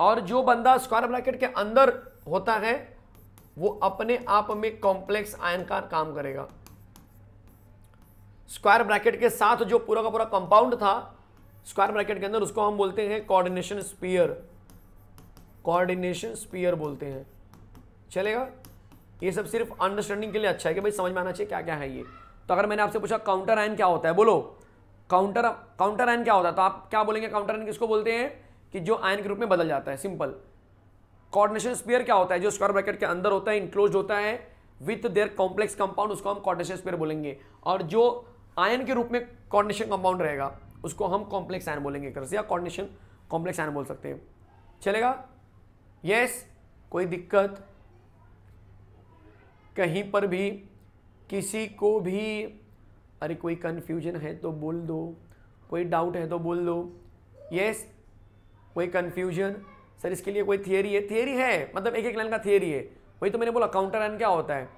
और जो बंदा स्क्वायर ब्रैकेट के अंदर होता है वो अपने आप में कॉम्प्लेक्स आयन का काम करेगा स्क्वायर ब्रैकेट के साथ जो पूरा का पूरा कंपाउंड था स्क्वायर ब्रैकेट के अंदर उसको हम बोलते हैं कोऑर्डिनेशन स्पीयर कोऑर्डिनेशन स्पीयर बोलते हैं चलेगा ये सब सिर्फ अंडरस्टैंडिंग के लिए अच्छा है कि भाई समझ में आना चाहिए क्या क्या है ये तो अगर मैंने आपसे पूछा काउंटर आयन क्या होता है बोलो काउंटर काउंटर आयन क्या होता है तो आप क्या बोलेंगे काउंटर आयन किसको बोलते हैं कि जो आयन के रूप में बदल जाता है सिंपल कॉर्डिनेशन स्पेयर क्या होता है जो स्क्वायर ब्रैकेट के अंदर होता है इंक्लोज होता है विथ देयर कॉम्प्लेक्स कंपाउंड उसको हम कॉर्डिनेशन स्पेयर बोलेंगे और जो आयन के रूप में कॉर्डिनेशन कंपाउंड रहेगा उसको हम कॉम्प्लेक्स आयन बोलेंगे कर या कॉर्डिनेशन कॉम्प्लेक्स आयन बोल सकते हैं चलेगा यस कोई दिक्कत कहीं पर भी किसी को भी अरे कोई कन्फ्यूजन है तो बोल दो कोई डाउट है तो बोल दो यस कोई कन्फ्यूजन सर इसके लिए कोई थियरी है थियरी है मतलब एक एक लाइन का थियरी है वही तो मैंने बोला काउंटर लाइन क्या होता है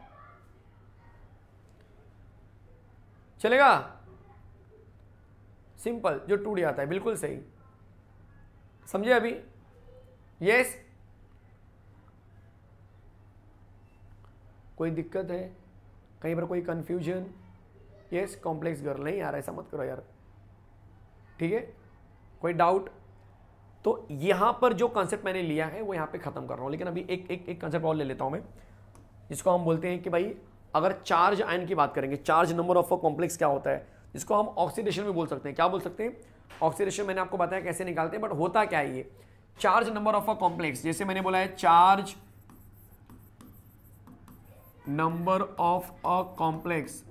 चलेगा सिंपल जो टूट जाता है बिल्कुल सही समझे अभी यस कोई दिक्कत है कहीं पर कोई कन्फ्यूजन यस कॉम्प्लेक्स गर्ल नहीं यार ऐसा मत करो यार ठीक है कोई डाउट तो यहां पर जो कॉन्सेप्ट मैंने लिया है वो यहां पे ख़त्म कर रहा हूं लेकिन अभी एक एक एक कॉन्सेप्ट और ले लेता हूं मैं जिसको हम बोलते हैं कि भाई अगर चार्ज आयन की बात करेंगे charge number of a complex क्या होता है जिसको हम ऑक्सीडेशन में बोल सकते हैं क्या बोल सकते हैं ऑक्सीडेशन मैंने आपको बताया कैसे निकालते हैं बट होता क्या है ये charge number of a complex जैसे मैंने बोला है charge number of a complex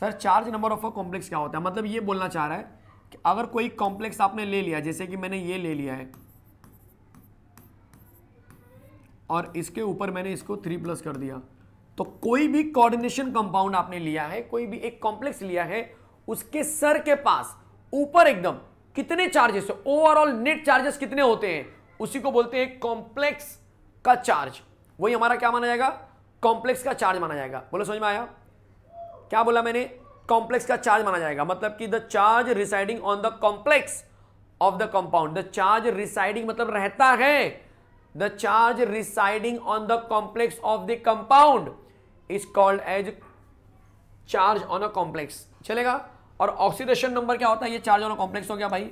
sir charge number of a complex क्या होता है मतलब ये बोलना चाह रहा है अगर कोई कॉम्प्लेक्स आपने ले लिया जैसे कि मैंने ये ले लिया है और इसके ऊपर मैंने इसको थ्री प्लस कर दिया तो कोई भी कोऑर्डिनेशन कंपाउंड आपने लिया है कोई भी एक कॉम्प्लेक्स लिया है उसके सर के पास ऊपर एकदम कितने चार्जेस ओवरऑल नेट चार्जेस कितने होते हैं उसी को बोलते हैं कॉम्प्लेक्स का चार्ज वही हमारा क्या माना जाएगा कॉम्प्लेक्स का चार्ज माना जाएगा बोलो समझ में आया क्या बोला मैंने कॉम्प्लेक्स का चार्ज माना जाएगा मतलब कि the charge residing on the complex of the compound the charge residing मतलब रहता है the charge residing on the complex of the compound is called as charge on a complex चलेगा और ऑक्सीडेशन नंबर क्या होता है ये चार्ज ऑन अ कॉम्प्लेक्स हो गया भाई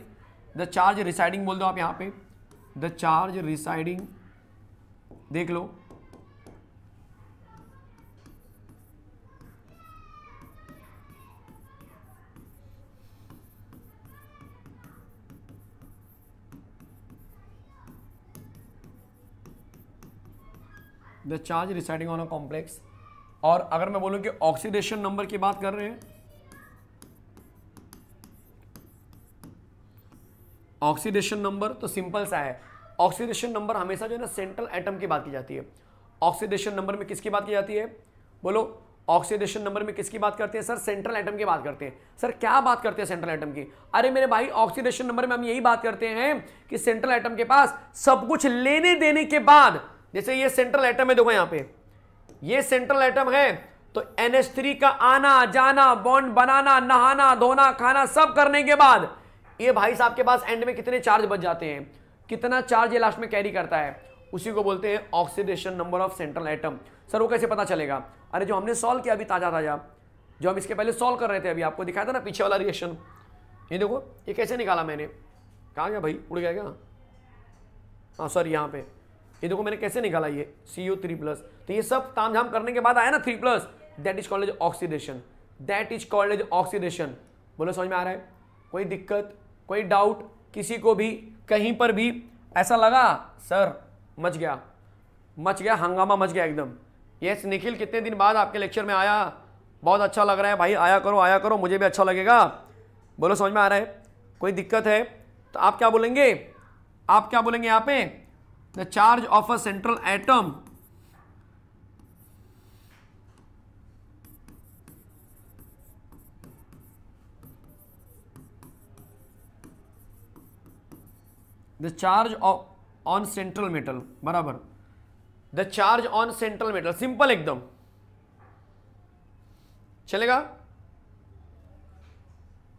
द चार्ज रिसाइडिंग बोल दो आप यहां पे द चार्ज रिसाइडिंग देख लो the charge residing on a complex और अगर मैं बोलूं कि ऑक्सीडेशन नंबर की बात कर रहे हैं ऑक्सीडेशन नंबर तो सिंपल सा है ऑक्सीडेशन नंबर हमेशा जो है ना सेंट्रल एटम की बात की जाती है ऑक्सीडेशन नंबर में किसकी बात की जाती है बोलो ऑक्सीडेशन नंबर में किसकी बात करते हैं सर सेंट्रल एटम की बात करते हैं सर क्या बात करते हैं सेंट्रल एटम की अरे मेरे भाई ऑक्सीडेशन नंबर में हम यही बात करते हैं कि सेंट्रल एटम के पास सब कुछ लेने देने के बाद जैसे ये सेंट्रल एटम है देखो यहाँ पे ये सेंट्रल एटम है तो थ्री का आना जाना बॉन्ड बनाना नहाना धोना खाना सब करने के बाद ये भाई साहब के पास एंड में कितने चार्ज बच जाते हैं कितना चार्ज ये लास्ट में कैरी करता है उसी को बोलते हैं oxidation number of central atom sir वो कैसे पता चलेगा अरे जो हमने सॉल्व किया अभी ताजा ताजा जो हम इसके पहले सॉल्व कर रहे थे अभी आपको दिखाया था ना पीछे वाला रिएक्शन ये देखो ये कैसे निकाला मैंने कहा गया भाई उड़ गया क्या हाँ सर यहाँ पे ये देखो मैंने कैसे निकाला ये सी ओ थ्री प्लस तो ये सब तामझाम करने के बाद आया ना three plus that is called as oxidation that is called as oxidation बोलो समझ में आ रहा है कोई दिक्कत कोई डाउट किसी को भी कहीं पर भी ऐसा लगा सर मच गया मच गया हंगामा मच गया एकदम यस निखिल कितने दिन बाद आपके लेक्चर में आया बहुत अच्छा लग रहा है भाई आया करो आया करो मुझे भी अच्छा लगेगा बोलो समझ में आ रहा है कोई दिक्कत है तो आप क्या बोलेंगे आप क्या बोलेंगे यहाँ पे the charge of a central atom the charge of on central metal बराबर the charge on central metal simple एकदम चलेगा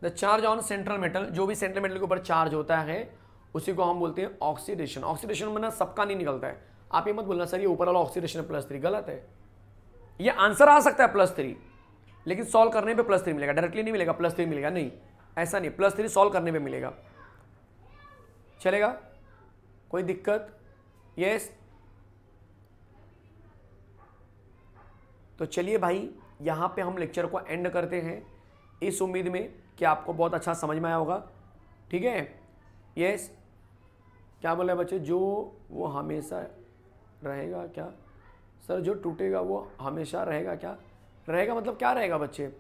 the charge on central metal जो भी सेंट्रल मेटल के ऊपर चार्ज होता है उसी को हम बोलते हैं ऑक्सीडेशन ऑक्सीडेशन बना सबका नहीं निकलता है आप ये मत बोलना सर ये ऊपर वाला ऑक्सीडेशन प्लस थ्री गलत है ये आंसर आ सकता है प्लस थ्री लेकिन सॉल्व करने पे प्लस थ्री मिलेगा डायरेक्टली नहीं मिलेगा प्लस थ्री मिलेगा नहीं ऐसा नहीं प्लस थ्री सॉल्व करने पे मिलेगा चलेगा कोई दिक्कत यस तो चलिए भाई यहाँ पे हम लेक्चर को एंड करते हैं इस उम्मीद में कि आपको बहुत अच्छा समझ में आया होगा ठीक है यस क्या बोला बच्चे जो वो हमेशा रहेगा क्या सर जो टूटेगा वो हमेशा रहेगा क्या रहेगा मतलब क्या रहेगा बच्चे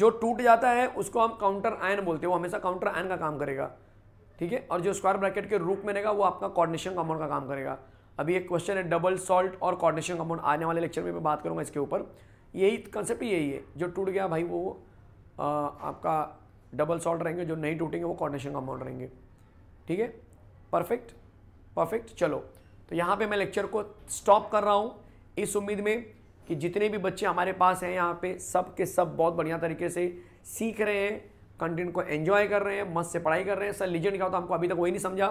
जो टूट जाता है उसको हम काउंटर आयन बोलते हैं वो हमेशा काउंटर आयन का काम करेगा ठीक है और जो स्क्वायर ब्रैकेट के रूप में रहेगा वो आपका कॉर्डिनेशन कंपाउंड का काम करेगा अभी एक क्वेश्चन है डबल सॉल्ट और कॉर्डिनेशन कंपाउंड आने वाले लेक्चर में मैं बात करूँगा इसके ऊपर यही कंसेप्ट यही है जो टूट गया भाई वो आ, आपका डबल सॉल्ट रहेंगे जो नहीं टूटेंगे वो कॉर्डिनेशन कंपाउंड रहेंगे ठीक है परफेक्ट परफेक्ट चलो तो यहाँ पे मैं लेक्चर को स्टॉप कर रहा हूँ इस उम्मीद में कि जितने भी बच्चे हमारे पास हैं यहाँ पे सब के सब बहुत बढ़िया तरीके से सीख रहे हैं कंटेंट को एंजॉय कर रहे हैं मस्त से पढ़ाई कर रहे हैं सर लीजेंड तो तो क्या होता है हमको अभी तक वही नहीं समझा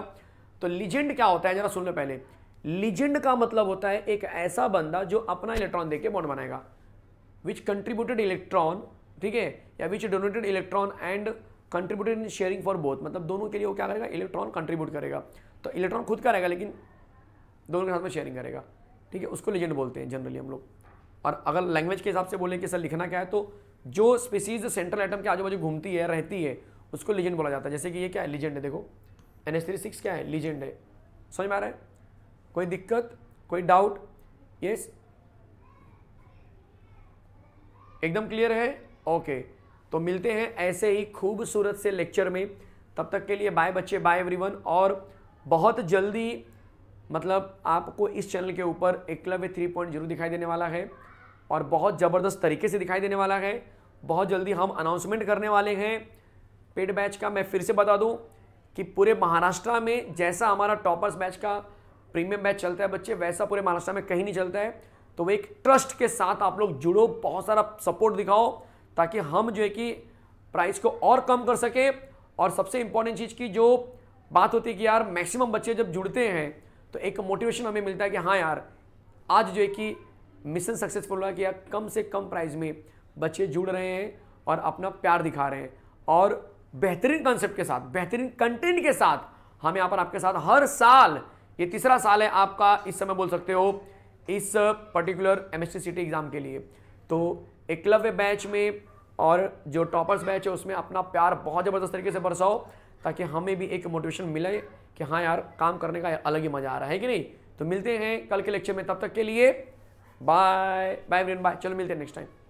तो लीजेंड क्या होता है ज़रा सुन लो पहले लीजेंड का मतलब होता है एक ऐसा बंदा जो अपना इलेक्ट्रॉन देके बॉन्ड बनाएगा विच कंट्रीब्यूटेड इलेक्ट्रॉन ठीक है या which donated electron and contribute in sharing for both मतलब दोनों के लिए वो क्या करेगा इलेक्ट्रॉन कंट्रीब्यूट करेगा तो इलेक्ट्रॉन खुद का रहेगा लेकिन दोनों के साथ में शेयरिंग करेगा ठीक है उसको लेजेंड बोलते हैं जनरली हम लोग और अगर लैंग्वेज के हिसाब से बोलें कि सर लिखना क्या है तो जो स्पीसीज सेंट्रल आइटम के आजू बाजू घूमती है रहती है उसको लीजेंड बोला जाता है जैसे कि ये क्या है लीजेंड है देखो एन एस थ्री सिक्स क्या है लीजेंड है समझ में आ रहा है कोई दिक्कत कोई डाउट यस एकदम क्लियर है ओके okay. तो मिलते हैं ऐसे ही खूबसूरत से लेक्चर में तब तक के लिए बाय बच्चे बाय एवरीवन और बहुत जल्दी मतलब आपको इस चैनल के ऊपर एकलव्य थ्री पॉइंट जीरो दिखाई देने वाला है और बहुत ज़बरदस्त तरीके से दिखाई देने वाला है बहुत जल्दी हम अनाउंसमेंट करने वाले हैं पेड बैच का मैं फिर से बता दूं कि पूरे महाराष्ट्र में जैसा हमारा टॉपर्स बैच का प्रीमियम बैच चलता है बच्चे वैसा पूरे महाराष्ट्र में कहीं नहीं चलता है तो वो एक ट्रस्ट के साथ आप लोग जुड़ो बहुत सारा सपोर्ट दिखाओ ताकि हम जो है कि प्राइस को और कम कर सकें और सबसे इंपॉर्टेंट चीज़ की जो बात होती है कि यार मैक्सिमम बच्चे जब जुड़ते हैं तो एक मोटिवेशन हमें मिलता है कि हाँ यार आज जो है कि मिशन सक्सेसफुल हुआ कि यार कम से कम प्राइस में बच्चे जुड़ रहे हैं और अपना प्यार दिखा रहे हैं और बेहतरीन कॉन्सेप्ट के साथ बेहतरीन कंटेंट के साथ हम यहाँ पर आपके साथ हर साल ये तीसरा साल है आपका इस समय बोल सकते हो इस पर्टिकुलर एम एस एग्ज़ाम के लिए तो एकलव्य बैच में और जो टॉपर्स बैच है उसमें अपना प्यार बहुत ज़बरदस्त तरीके से बरसाओ ताकि हमें भी एक मोटिवेशन मिले कि हाँ यार काम करने का अलग ही मज़ा आ रहा है कि नहीं तो मिलते हैं कल के लेक्चर में तब तक के लिए बाय बाय बाय चलो मिलते हैं नेक्स्ट टाइम